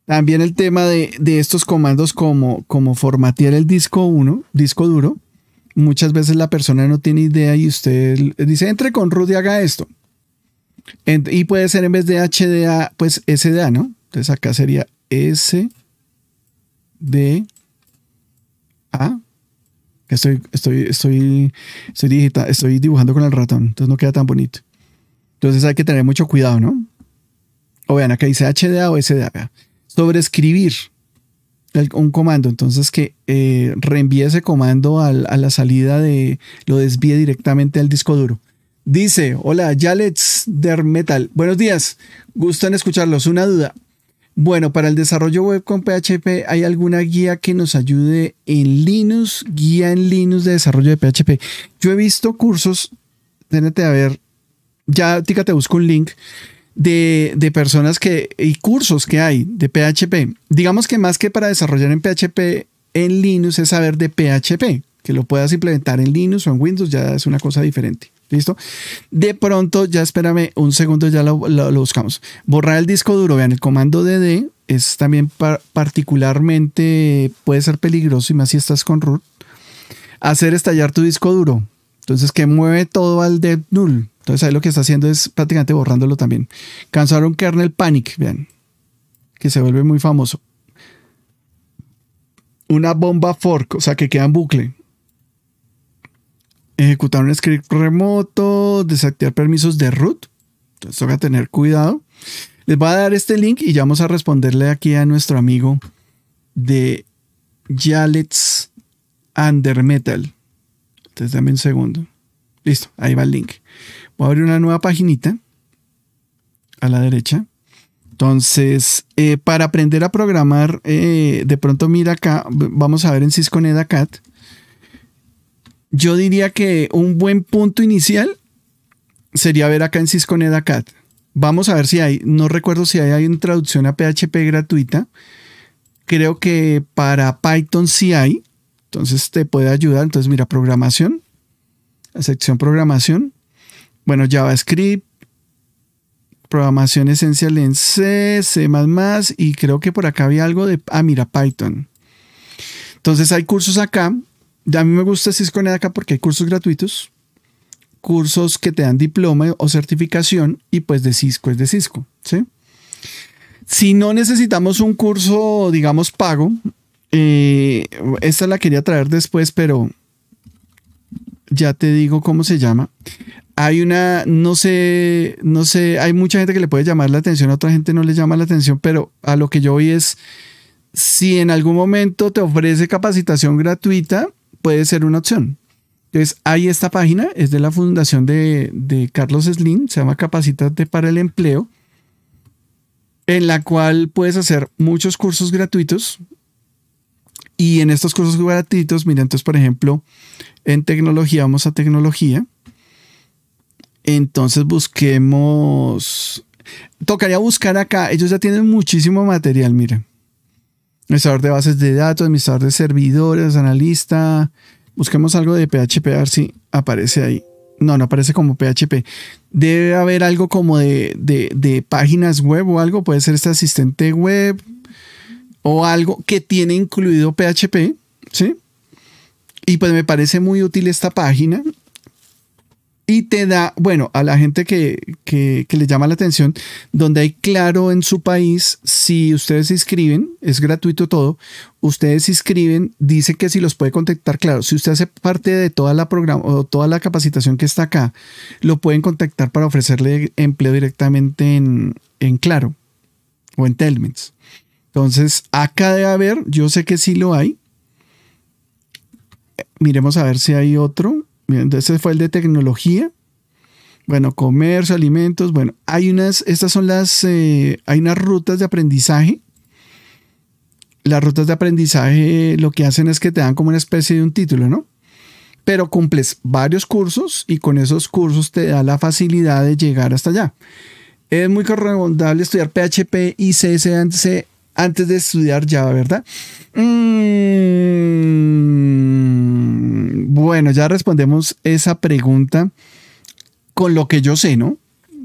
A: También el tema de, estos comandos como, como formatear el disco 1, disco duro. Muchas veces la persona no tiene idea y usted dice, entre con Ruth y haga esto y puede ser en vez de HDA, pues SDA, ¿no? Entonces acá sería SDA. Estoy, estoy, estoy, estoy, estoy dibujando con el ratón, entonces no queda tan bonito. Entonces hay que tener mucho cuidado, ¿no? O vean, acá dice HDA o SDA. Sobrescribir un comando, entonces que eh, reenvíe ese comando a la salida de, lo desvíe directamente al disco duro. Dice, hola, Yalets Der Metal. Buenos días, gustan escucharlos. Una duda. Bueno, para el desarrollo web con PHP, ¿hay alguna guía que nos ayude en Linux? Guía en Linux de desarrollo de PHP. Yo he visto cursos, tenete a ver, ya tica te busco un link de, de, personas que y cursos que hay de PHP. Digamos que más que para desarrollar en PHP en Linux es saber de PHP, que lo puedas implementar en Linux o en Windows, ya es una cosa diferente. ¿Listo? De pronto, ya espérame un segundo, ya lo, buscamos. Borrar el disco duro, vean, el comando DD es también particularmente, puede ser peligroso y más si estás con root. Hacer estallar tu disco duro. Entonces, que mueve todo al dev null. Entonces, ahí lo que está haciendo es prácticamente borrándolo también. Cansar un kernel panic, vean, que se vuelve muy famoso. Una bomba fork, o sea, que queda en bucle. Ejecutar un script remoto, desactivar permisos de root. Entonces toca tener cuidado. Les voy a dar este link y ya vamos a responderle aquí a nuestro amigo de Yalets Undermetal. Entonces dame un segundo. Listo, ahí va el link. Voy a abrir una nueva paginita a la derecha. Entonces, eh, para aprender a programar, eh, de pronto mira acá, vamos a ver en Cisco NetACAD yo diría que un buen punto inicial sería ver acá en Cisco Cat. Vamos a ver si hay, no recuerdo si hay, hay una traducción a PHP gratuita. Creo que para Python sí hay. Entonces te puede ayudar. Entonces mira, programación. La sección programación. Bueno, JavaScript. Programación esencial en C, C++. Y creo que por acá había algo de... Ah, mira, Python. Entonces hay cursos acá a mí me gusta Cisco e acá porque hay cursos gratuitos, cursos que te dan diploma o certificación y pues de Cisco es de Cisco. ¿sí? Si no necesitamos un curso, digamos, pago, eh, esta la quería traer después, pero ya te digo cómo se llama. Hay una, no sé, no sé, hay mucha gente que le puede llamar la atención, otra gente no le llama la atención, pero a lo que yo oí es, si en algún momento te ofrece capacitación gratuita, puede ser una opción. Entonces, hay esta página, es de la fundación de, de Carlos Slim, se llama Capacitate para el Empleo, en la cual puedes hacer muchos cursos gratuitos. Y en estos cursos gratuitos, mira, entonces, por ejemplo, en tecnología, vamos a tecnología. Entonces busquemos. Tocaría buscar acá. Ellos ya tienen muchísimo material, mira administrador de bases de datos, administrador de servidores, analista. Busquemos algo de PHP a ver si aparece ahí. No, no aparece como PHP. Debe haber algo como de, páginas web o algo. Puede ser este asistente web o algo que tiene incluido PHP. ¿Sí? Y pues me parece muy útil esta página y te da, bueno, a la gente que, le llama la atención, donde hay claro en su país, si ustedes se inscriben, es gratuito todo, ustedes se inscriben, dice que si los puede contactar, claro, si usted hace parte de toda la programa o toda la capacitación que está acá, lo pueden contactar para ofrecerle empleo directamente en, Claro o en Telmens. Entonces, acá debe haber, yo sé que sí lo hay. Eh, miremos a ver si hay otro entonces fue el de tecnología. Bueno, comercio, alimentos. Bueno, hay unas, estas son las, eh, hay unas rutas de aprendizaje. Las rutas de aprendizaje lo que hacen es que te dan como una especie de un título, ¿no? Pero cumples varios cursos y con esos cursos te da la facilidad de llegar hasta allá. Es muy recomendable estudiar PHP y CSS antes de estudiar Java, ¿verdad? Mm. Bueno, ya respondemos esa pregunta con lo que yo sé, ¿no?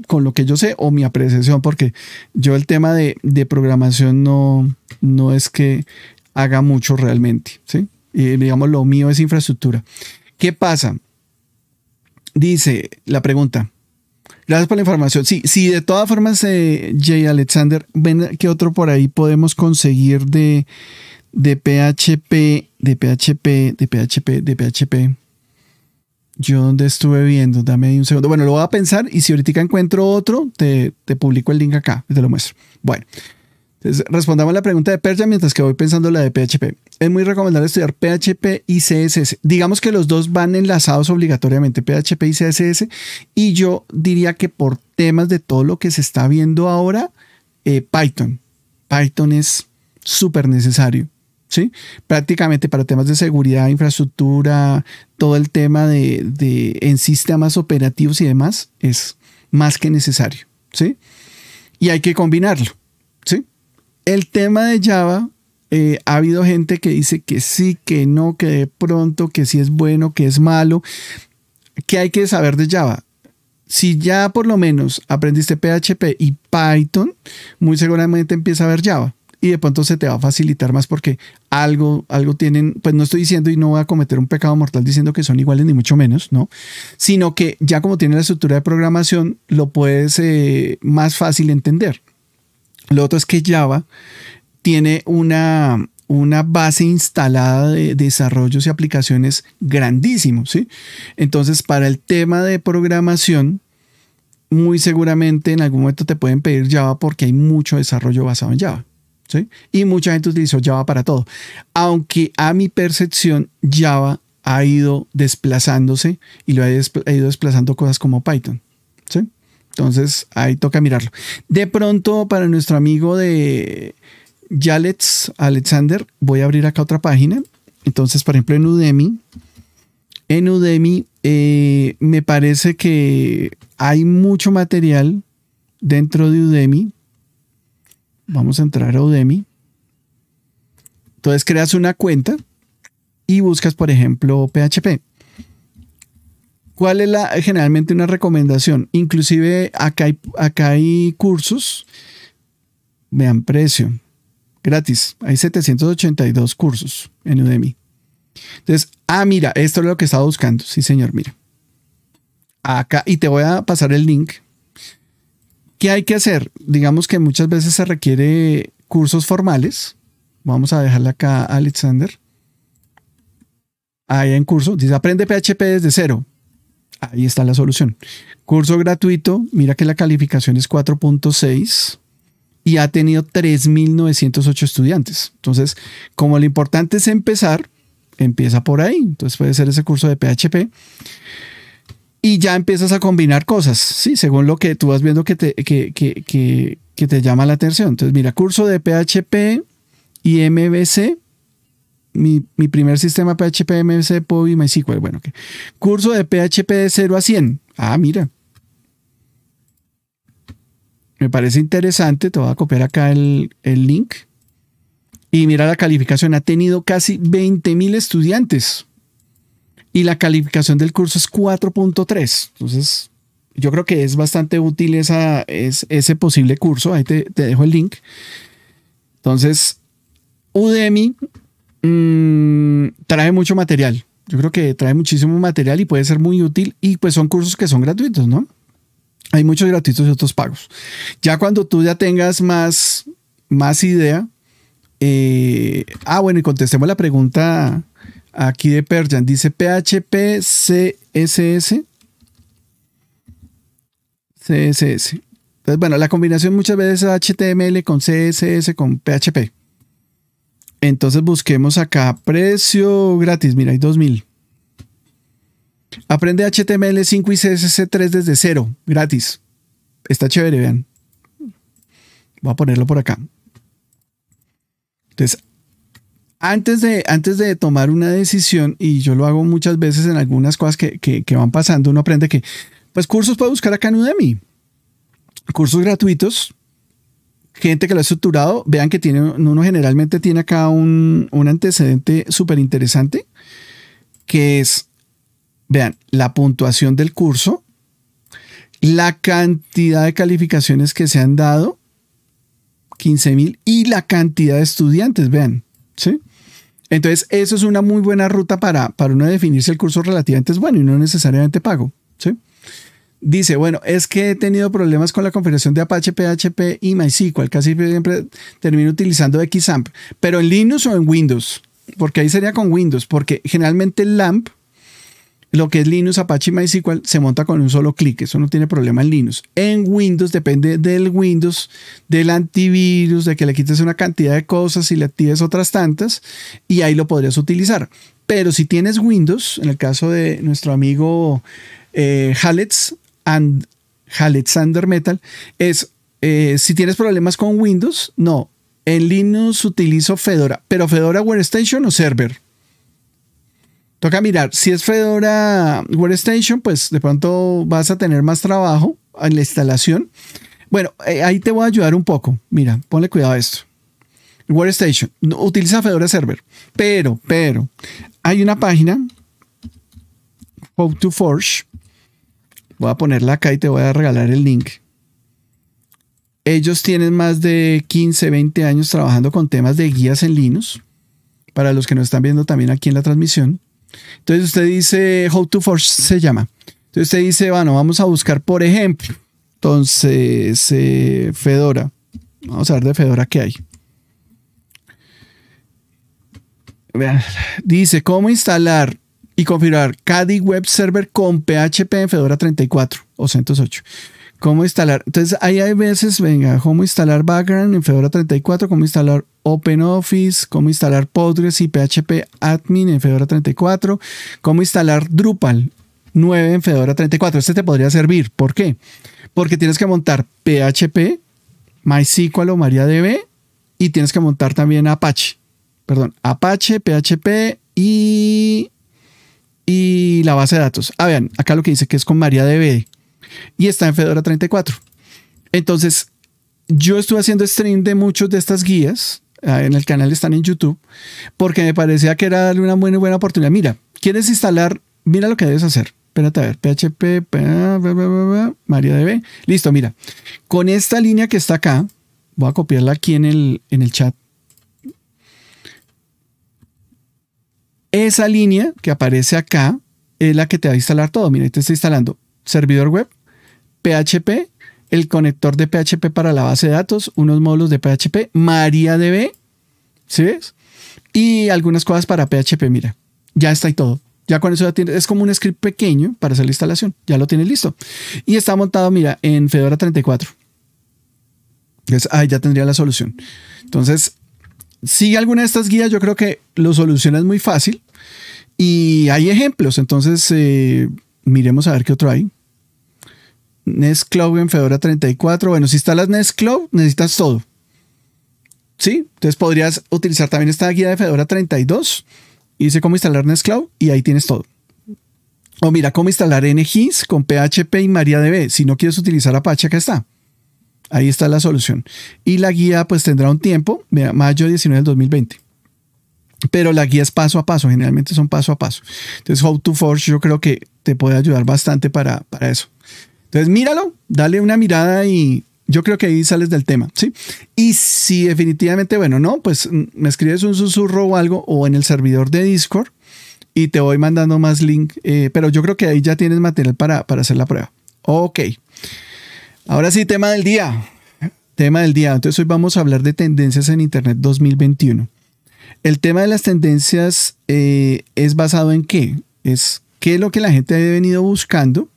A: Con lo que yo sé o mi apreciación, porque yo el tema de, programación no, no es que haga mucho realmente, ¿sí? Y digamos, lo mío es infraestructura. ¿Qué pasa? Dice la pregunta. Gracias por la información. Sí, sí, de todas formas, eh, Jay Alexander, ven qué otro por ahí podemos conseguir de, de PHP, de PHP, de PHP, de PHP. Yo donde estuve viendo, dame un segundo. Bueno, lo voy a pensar y si ahorita encuentro otro, te, publico el link acá y te lo muestro. Bueno, entonces respondamos la pregunta de Perja mientras que voy pensando la de PHP. Es muy recomendable estudiar PHP y CSS. Digamos que los dos van enlazados obligatoriamente, PHP y CSS. Y yo diría que por temas de todo lo que se está viendo ahora, eh, Python. Python es súper necesario. Prácticamente para temas de seguridad, infraestructura, todo el tema de, en sistemas operativos y demás es más que necesario, ¿sí? Y hay que combinarlo, ¿sí? El tema de Java, eh, ha habido gente que dice que sí, que no, que de pronto, que sí es bueno, que es malo. ¿Qué hay que saber de Java? Si ya por lo menos aprendiste PHP y Python, muy seguramente empieza a ver Java y de pronto se te va a facilitar más porque algo, algo tienen, pues no estoy diciendo y no voy a cometer un pecado mortal diciendo que son iguales ni mucho menos, ¿no? Sino que ya como tiene la estructura de programación, lo puedes eh, más fácil entender. Lo otro es que Java tiene una, una base instalada de desarrollos y aplicaciones grandísimos, ¿sí? Entonces, para el tema de programación, muy seguramente en algún momento te pueden pedir Java porque hay mucho desarrollo basado en Java. Y mucha gente utilizó Java para todo. Aunque a mi percepción Java ha ido desplazándose y lo ha, ido desplazando cosas como Python. Entonces ahí toca mirarlo. De pronto para nuestro amigo de Yalets, Alexander, voy a abrir acá otra página. Entonces, por ejemplo, en Udemy, en Udemy eh, me parece que hay mucho material dentro de Udemy Vamos a entrar a Udemy. Entonces creas una cuenta y buscas, por ejemplo, PHP. ¿Cuál es la, generalmente una recomendación? Inclusive acá hay, acá hay cursos, vean precio, gratis. Hay 782 cursos en Udemy. Entonces, ah, mira, esto es lo que estaba buscando. Sí, señor, mira. Acá, y te voy a pasar el link ¿Qué hay que hacer? Digamos que muchas veces se requiere cursos formales. Vamos a dejarle acá Alexander. Ahí en curso. Dice, aprende PHP desde cero. Ahí está la solución. Curso gratuito. Mira que la calificación es 4.6 y ha tenido 3.908 estudiantes. Entonces, como lo importante es empezar, empieza por ahí. Entonces puede ser ese curso de PHP y ya empiezas a combinar cosas, ¿sí? Según lo que tú vas viendo que te, te llama la atención. Entonces, mira, curso de PHP y MVC. Mi, primer sistema PHP, MVC, POV y MySQL. Bueno, que curso de PHP de 0 a 100. Ah, mira. Me parece interesante. Te voy a copiar acá el, el link. Y mira la calificación. Ha tenido casi 20 mil estudiantes y la calificación del curso es 4.3. Entonces, yo creo que es bastante útil esa, es, ese posible curso. Ahí te, dejo el link. Entonces, Udemy mm, trae mucho material. Yo creo que trae muchísimo material y puede ser muy útil. Y pues son cursos que son gratuitos, ¿no? Hay muchos gratuitos y otros pagos. Ya cuando tú ya tengas más, más idea. Eh, ah, bueno, y contestemos la pregunta aquí de Perjan. Dice PHP CSS. CSS. Entonces, bueno, la combinación muchas veces es HTML con CSS con PHP. Entonces busquemos acá precio gratis. Mira, hay 2000. Aprende HTML5 y CSS3 desde cero, gratis. Está chévere, vean. Voy a ponerlo por acá. Entonces, antes de, antes de tomar una decisión, y yo lo hago muchas veces en algunas cosas que, van pasando, uno aprende que, pues cursos puede buscar acá en Udemy, cursos gratuitos, gente que lo ha estructurado, vean que tiene, uno generalmente tiene acá un, un antecedente súper interesante, que es, vean, la puntuación del curso, la cantidad de calificaciones que se han dado, 15 mil, y la cantidad de estudiantes, vean, ¿sí? Entonces, eso es una muy buena ruta para, para uno definirse el curso relativamente es bueno y no necesariamente pago. Dice, bueno, es que he tenido problemas con la configuración de Apache, PHP y MySQL. Casi siempre termino utilizando XAMPP, pero en Linux o en Windows, porque ahí sería con Windows, porque generalmente LAMP, lo que es Linux, Apache y MySQL se monta con un solo clic. Eso no tiene problema en Linux. En Windows depende del Windows, del antivirus, de que le quites una cantidad de cosas y le actives otras tantas. Y ahí lo podrías utilizar. Pero si tienes Windows, en el caso de nuestro amigo eh, Hallets and Metal, es eh, si tienes problemas con Windows, no. En Linux utilizo Fedora, pero Fedora Workstation o Server. Toca mirar, si es Fedora Workstation, pues de pronto vas a tener más trabajo en la instalación. Bueno, eh, ahí te voy a ayudar un poco. Mira, ponle cuidado a esto. Workstation utiliza Fedora Server, pero, pero, hay una página, How to Forge. Voy a ponerla acá y te voy a regalar el link. Ellos tienen más de 15, 20 años trabajando con temas de guías en Linux. Para los que nos están viendo también aquí en la transmisión. Entonces usted dice, How to Force se llama. Entonces usted dice, bueno, vamos a buscar, por ejemplo, entonces, eh, Fedora. Vamos a ver de Fedora qué hay. Dice, ¿cómo instalar y configurar Caddy Web Server con PHP en Fedora 34 o 108? cómo instalar. Entonces, ahí hay veces, venga, cómo instalar background en Fedora 34, cómo instalar OpenOffice, cómo instalar Postgres y PHP Admin en Fedora 34, cómo instalar Drupal 9 en Fedora 34. Este te podría servir. ¿Por qué? Porque tienes que montar PHP, MySQL o MariaDB y tienes que montar también Apache. Perdón, Apache, PHP y, y la base de datos. Ah, vean, acá lo que dice que es con MariaDB y está en Fedora 34. Entonces, yo estuve haciendo stream de muchos de estas guías, ah, en el canal están en YouTube, porque me parecía que era darle una buena, buena oportunidad. Mira, quieres instalar, mira lo que debes hacer. Espérate a ver, PHP, MariaDB. Listo, mira. Con esta línea que está acá, voy a copiarla aquí en el, en el chat. Esa línea que aparece acá es la que te va a instalar todo. Mira, te está instalando servidor web, PHP, el conector de PHP para la base de datos, unos módulos de PHP, MariaDB, ¿sí ves? Y algunas cosas para PHP, mira, ya está y todo. Ya con eso ya tiene, es como un script pequeño para hacer la instalación, ya lo tienes listo. Y está montado, mira, en Fedora 34. Entonces, ahí ya tendría la solución. Entonces, sigue alguna de estas guías, yo creo que lo soluciona es muy fácil. Y hay ejemplos, entonces eh, miremos a ver qué otro hay. Nest Cloud en Fedora 34. Bueno, si instalas Nest Cloud, necesitas todo. ¿Sí? Entonces podrías utilizar también esta guía de Fedora 32. Y dice cómo instalar Nest Cloud y ahí tienes todo. O mira cómo instalar NGIS con PHP y MariaDB. Si no quieres utilizar Apache, acá está. Ahí está la solución. Y la guía pues tendrá un tiempo, mira, mayo 19 del 2020. Pero la guía es paso a paso, generalmente son paso a paso. Entonces, How to Forge yo creo que te puede ayudar bastante para eso. Entonces míralo, dale una mirada y yo creo que ahí sales del tema, ¿sí? Y si definitivamente, bueno, no, pues mm, me escribes un susurro o algo o en el servidor de Discord y te voy mandando más link, eh, pero yo creo que ahí ya tienes material para, para hacer la prueba. Ok. Ahora sí, tema del día. Tema del día. Entonces hoy vamos a hablar de tendencias en Internet 2021. El tema de las tendencias eh, es basado en qué? Es qué es lo que la gente ha venido buscando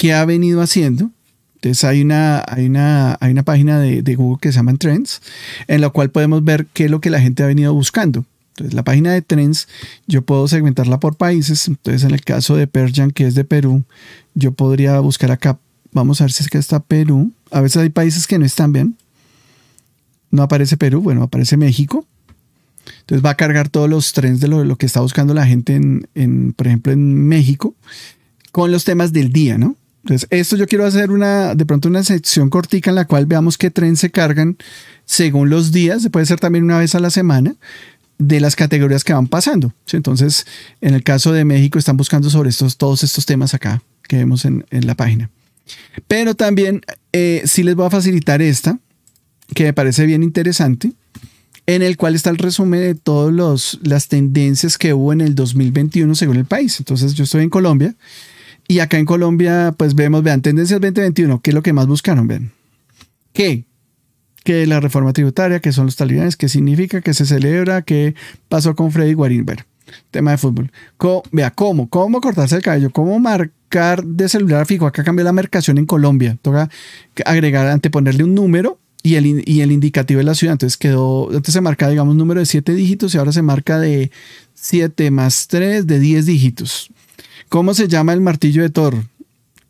A: ¿Qué ha venido haciendo. Entonces hay una, hay una, página de, Google que se llama Trends, en la cual podemos ver qué es lo que la gente ha venido buscando. Entonces la página de Trends, yo puedo segmentarla por países. Entonces en el caso de Perjan, que es de Perú, yo podría buscar acá. Vamos a ver si es que está Perú. A veces hay países que no están bien. No aparece Perú, bueno, aparece México. Entonces va a cargar todos los trends de lo, lo que está buscando la gente, en, por ejemplo, en México, con los temas del día, ¿no? Entonces, esto yo quiero hacer una, de pronto una sección cortica en la cual veamos qué tren se cargan según los días, puede ser también una vez a la semana, de las categorías que van pasando. Entonces, en el caso de México, están buscando sobre estos, todos estos temas acá que vemos en, la página. Pero también eh, sí les voy a facilitar esta, que me parece bien interesante, en el cual está el resumen de todas las tendencias que hubo en el 2021 según el país. Entonces, yo estoy en Colombia y acá en Colombia, pues vemos, vean, tendencias 2021, ¿qué es lo que más buscaron? Vean. ¿Qué? Que la reforma tributaria, que son los talibanes, qué significa, qué se celebra, qué pasó con Freddy Guarín. Bueno, tema de fútbol. ¿Cómo, vea, ¿cómo? ¿Cómo cortarse el cabello? ¿Cómo marcar de celular fijo? Acá cambió la marcación en Colombia. Toca agregar, anteponerle un número y el, y el indicativo de la ciudad. Entonces quedó, antes se marcaba, digamos, un número de 7 dígitos y ahora se marca de 7 más 3 de 10 dígitos. ¿Cómo se llama el martillo de Thor?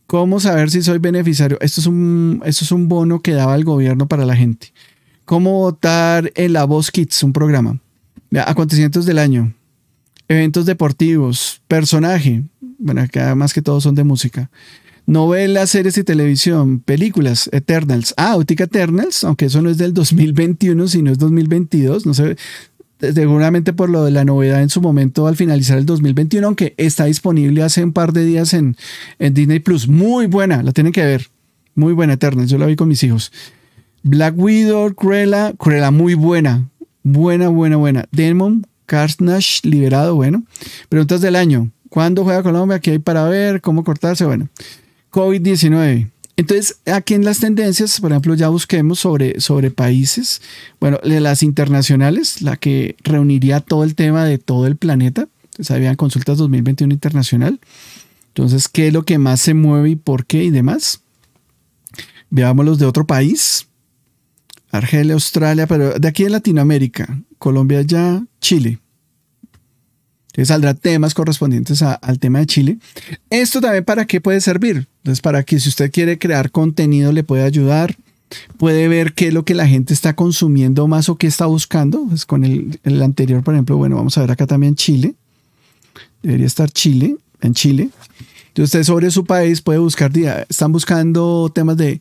A: ¿Cómo saber si soy beneficiario? Esto es un, es un bono que daba el gobierno para la gente. ¿Cómo votar en la Voz Kids? Un programa. Acontecimientos del año. Eventos deportivos. Personaje. Bueno, acá más que todo son de música. Novelas, series y televisión. Películas. Eternals. Ah, Utica Eternals, aunque eso no es del 2021, sino es 2022. No sé, seguramente por lo de la novedad en su momento al finalizar el 2021, aunque está disponible hace un par de días en, en Disney Plus. Muy buena, la tienen que ver. Muy buena, Eterna. Yo la vi con mis hijos. Black Widow, Cruella, Cruella muy buena. Buena, buena, buena. Demon, Carnage liberado, bueno. Preguntas del año. ¿Cuándo juega Colombia? ¿Qué hay para ver? ¿Cómo cortarse? Bueno. COVID-19. Entonces, aquí en las tendencias, por ejemplo, ya busquemos sobre, sobre países, bueno, las internacionales, la que reuniría todo el tema de todo el planeta. Entonces, habían consultas 2021 internacional. Entonces, ¿qué es lo que más se mueve y por qué y demás? Veamos los de otro país. Argelia, Australia, pero de aquí en Latinoamérica, Colombia ya, Chile. Entonces saldrá temas correspondientes al tema de Chile. Esto también para qué puede servir. Entonces, para que si usted quiere crear contenido, le puede ayudar. Puede ver qué es lo que la gente está consumiendo más o qué está buscando. Es pues con el, anterior, por ejemplo, bueno, vamos a ver acá también Chile. Debería estar Chile, en Chile. Entonces, usted sobre su país puede buscar, están buscando temas de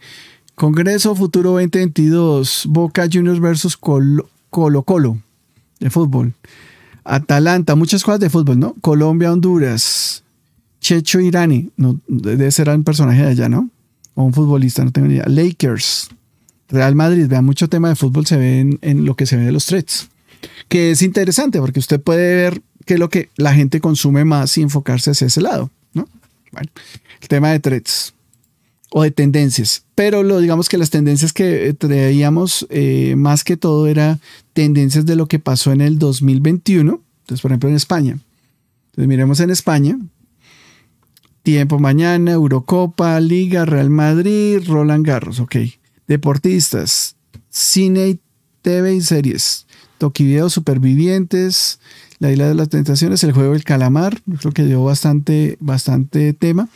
A: Congreso Futuro 2022, Boca Juniors versus Colo, Colo de fútbol. Atalanta, muchas cosas de fútbol, ¿no? Colombia, Honduras, Checho Irani, debe ser un personaje de allá, ¿no? O un futbolista, no tengo ni idea. Lakers, Real Madrid, vea mucho tema de fútbol se ve en, lo que se ve de los threads, que es interesante porque usted puede ver qué es lo que la gente consume más y enfocarse hacia ese lado, ¿no? Bueno, el tema de threads o de tendencias, pero lo, digamos que las tendencias que eh, traíamos eh, más que todo era tendencias de lo que pasó en el 2021, entonces por ejemplo en España. Entonces miremos en España, tiempo mañana, Eurocopa, Liga, Real Madrid, Roland Garros, ok. Deportistas, cine y TV y series, Video Supervivientes, La Isla de las Tentaciones, El Juego del Calamar, creo que dio bastante, bastante tema.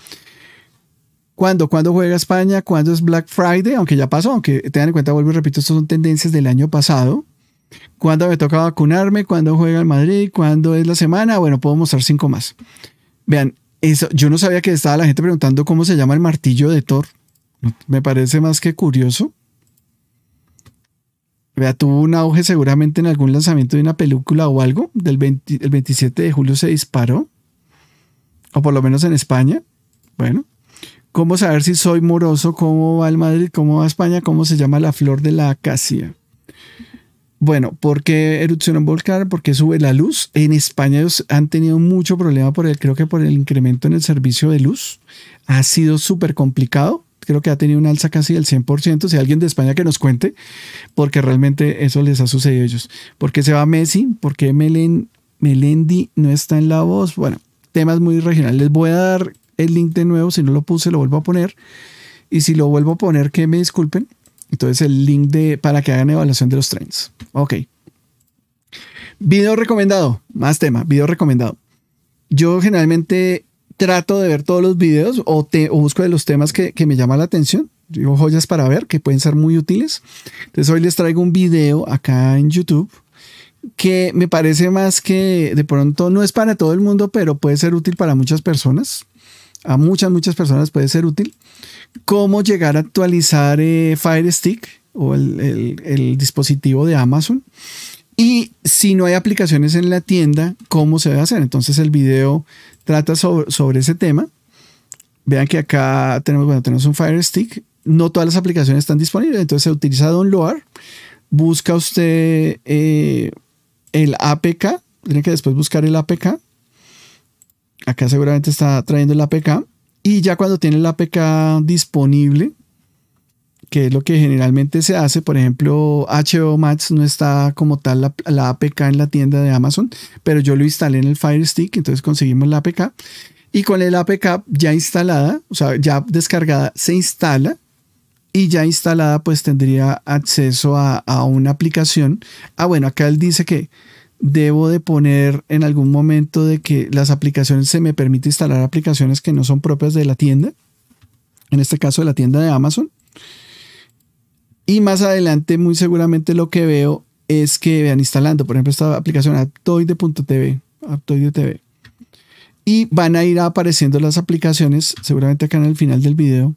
A: ¿Cuándo? ¿Cuándo juega España? ¿Cuándo es Black Friday? Aunque ya pasó, aunque tengan en cuenta, vuelvo y repito, estas son tendencias del año pasado. ¿Cuándo me toca vacunarme? ¿Cuándo juega el Madrid? ¿Cuándo es la semana? Bueno, puedo mostrar cinco más. Vean, eso, yo no sabía que estaba la gente preguntando cómo se llama el martillo de Thor. Me parece más que curioso. Vea, tuvo un auge seguramente en algún lanzamiento de una película o algo. Del el 27 de julio se disparó. O por lo menos en España. Bueno. ¿Cómo saber si soy moroso? ¿Cómo va el Madrid? ¿Cómo va España? ¿Cómo se llama la flor de la acacia? Bueno, ¿por qué erupción en Volcán? ¿Por qué sube la luz? En España ellos han tenido mucho problema por el, creo que por el incremento en el servicio de luz. Ha sido súper complicado. Creo que ha tenido un alza casi del 100%. Si alguien de España que nos cuente, porque realmente eso les ha sucedido a ellos. ¿Por qué se va Messi? ¿Por qué Melendi no está en la voz? Bueno, temas muy regionales. Les voy a dar el link de nuevo. Si no lo puse, lo vuelvo a poner. Y si lo vuelvo a poner, que me disculpen. Entonces el link de, para que hagan evaluación de los trends. Ok. Video recomendado. Más tema. Video recomendado. Yo generalmente trato de ver todos los videos o, te, o busco de los temas que, que me llama la atención. Digo joyas para ver que pueden ser muy útiles. Entonces hoy les traigo un video acá en YouTube que me parece más que de pronto no es para todo el mundo, pero puede ser útil para muchas personas a muchas, muchas personas puede ser útil. Cómo llegar a actualizar eh, Fire Stick o el, dispositivo de Amazon. Y si no hay aplicaciones en la tienda, ¿cómo se debe hacer? Entonces el video trata sobre, ese tema. Vean que acá tenemos, bueno, tenemos un Fire Stick. No todas las aplicaciones están disponibles, entonces se utiliza Download. Busca usted eh, el APK, tiene que después buscar el APK acá seguramente está trayendo el APK. Y ya cuando tiene el APK disponible, que es lo que generalmente se hace, por ejemplo, HBO Max no está como tal la, APK en la tienda de Amazon, pero yo lo instalé en el Fire Stick, entonces conseguimos la APK. Y con el APK ya instalada, o sea, ya descargada, se instala y ya instalada pues tendría acceso a, a, una aplicación. Ah, bueno, acá él dice que debo de poner en algún momento de que las aplicaciones se me permite instalar aplicaciones que no son propias de la tienda, en este caso de la tienda de Amazon. Y más adelante, muy seguramente lo que veo es que vean instalando, por ejemplo, esta aplicación aptoide.tv, Y van a ir apareciendo las aplicaciones, seguramente acá en el final del video,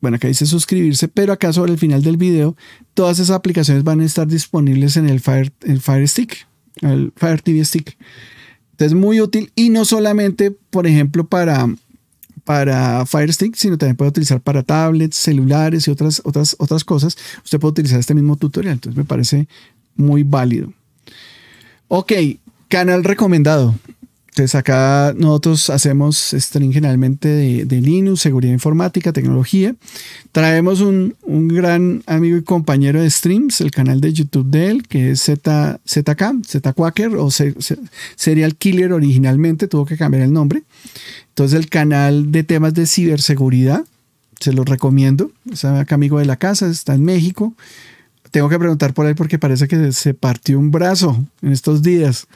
A: bueno, acá dice suscribirse, pero acá sobre el final del video, todas esas aplicaciones van a estar disponibles en el Fire, el Fire Stick, el Fire TV Stick. Entonces, muy útil y no solamente, por ejemplo, para, para Fire Stick, sino también puede utilizar para tablets, celulares y otras, otras, otras cosas. Usted puede utilizar este mismo tutorial, entonces me parece muy válido. Ok, canal recomendado. Entonces acá nosotros hacemos string generalmente de, Linux, seguridad informática, tecnología. Traemos un, gran amigo y compañero de streams, el canal de YouTube de él, que es Z, ZK, ZQuacker o Serial Killer originalmente, tuvo que cambiar el nombre. Entonces el canal de temas de ciberseguridad, se lo recomiendo. Es acá amigo de la casa, está en México tengo que preguntar por ahí porque parece que se partió un brazo en estos días.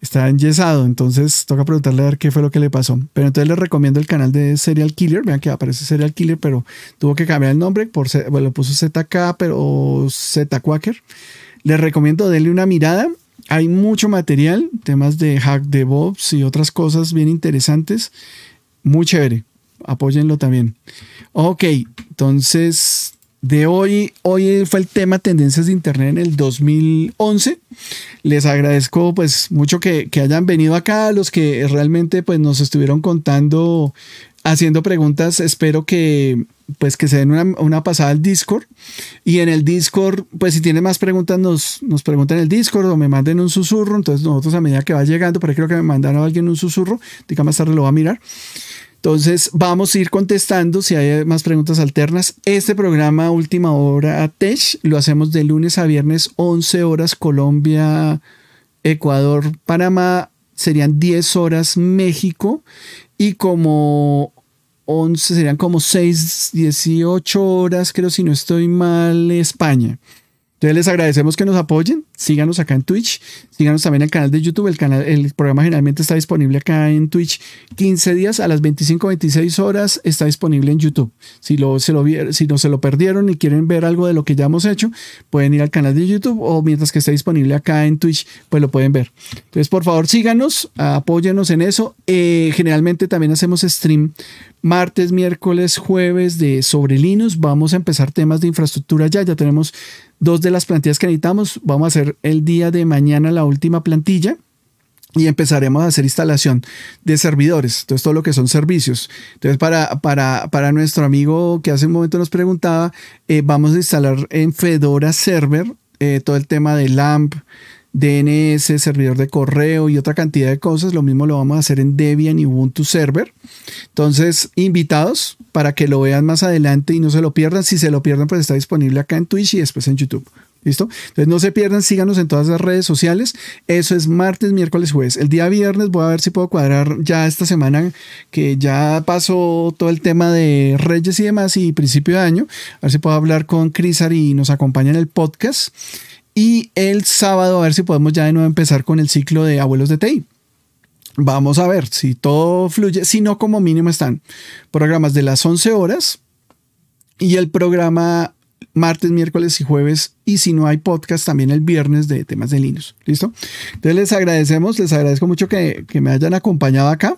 A: Está enyesado, entonces toca preguntarle a ver qué fue lo que le pasó. Pero entonces les recomiendo el canal de Serial Killer. Vean que aparece Serial Killer, pero tuvo que cambiar el nombre. Por, bueno, lo puso ZK, pero Z Quaker. Les recomiendo denle una mirada. Hay mucho material, temas de hack de Bobs y otras cosas bien interesantes. Muy chévere. Apóyenlo también. Ok, entonces de hoy. Hoy fue el tema tendencias de Internet en el 2011. Les agradezco pues mucho que, hayan venido acá, los que realmente pues nos estuvieron contando, haciendo preguntas. Espero que pues que se den una, pasada al Discord. Y en el Discord, pues si tienen más preguntas, nos, nos preguntan en el Discord o me manden un susurro. Entonces nosotros a medida que va llegando, pero creo que me mandaron a alguien un susurro, diga más tarde lo va a mirar. Entonces vamos a ir contestando si hay más preguntas alternas. Este programa Última Hora Tech lo hacemos de lunes a viernes 11 horas Colombia, Ecuador, Panamá. Serían 10 horas México y como 11 serían como 6, 18 horas creo si no estoy mal España. Entonces les agradecemos que nos apoyen, síganos acá en Twitch, síganos también al canal de YouTube, el, canal, el programa generalmente está disponible acá en Twitch 15 días a las 25, 26 horas está disponible en YouTube. Si, lo, se lo, si no se lo perdieron y quieren ver algo de lo que ya hemos hecho, pueden ir al canal de YouTube o mientras que esté disponible acá en Twitch, pues lo pueden ver. Entonces por favor síganos, apóyenos en eso. Eh, generalmente también hacemos stream martes, miércoles, jueves de sobre Linux. Vamos a empezar temas de infraestructura ya, ya tenemos dos de las plantillas que necesitamos. Vamos a hacer el día de mañana la última plantilla y empezaremos a hacer instalación de servidores, entonces todo lo que son servicios. Entonces para, para, nuestro amigo que hace un momento nos preguntaba, eh, vamos a instalar en Fedora Server eh, todo el tema de LAMP, DNS, servidor de correo y otra cantidad de cosas. Lo mismo lo vamos a hacer en Debian y Ubuntu Server. Entonces, invitados para que lo vean más adelante y no se lo pierdan. Si se lo pierdan pues está disponible acá en Twitch y después en YouTube. ¿Listo? Entonces no se pierdan, síganos en todas las redes sociales. Eso es martes, miércoles, jueves. El día viernes voy a ver si puedo cuadrar ya esta semana que ya pasó todo el tema de Reyes y demás y principio de año. A ver si puedo hablar con Crisar y nos acompaña en el podcast. Y el sábado, a ver si podemos ya de nuevo empezar con el ciclo de abuelos de TI. Vamos a ver si todo fluye, si no como mínimo están programas de las 11 horas y el programa martes, miércoles y jueves. Y si no hay podcast, también el viernes de temas de Linux. ¿Listo? Entonces les agradecemos, les agradezco mucho que, que me hayan acompañado acá.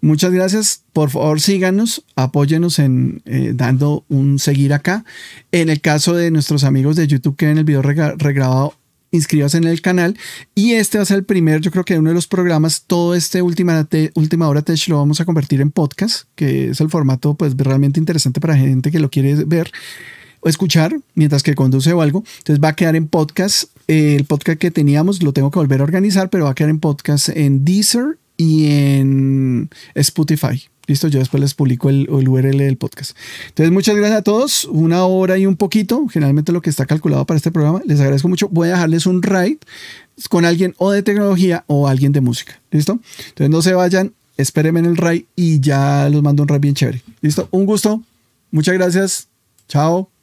A: Muchas gracias. Por favor, síganos, apóyenos en eh, dando un seguir acá. En el caso de nuestros amigos de YouTube que ven el video regrabado, inscríbanse en el canal. Y este va a ser el primer, yo creo que uno de los programas, todo este última, última hora Tech lo vamos a convertir en podcast, que es el formato pues realmente interesante para gente que lo quiere ver o escuchar mientras que conduce o algo. Entonces va a quedar en podcast. Eh, el podcast que teníamos lo tengo que volver a organizar, pero va a quedar en podcast en Deezer, y en Spotify. Listo, yo después les publico el, URL del podcast. Entonces, muchas gracias a todos. Una hora y un poquito, generalmente lo que está calculado para este programa. Les agradezco mucho. Voy a dejarles un raid con alguien o de tecnología o alguien de música. ¿Listo? Entonces, no se vayan, espérenme en el ride y ya los mando un ride bien chévere. ¿Listo? Un gusto. Muchas gracias. Chao.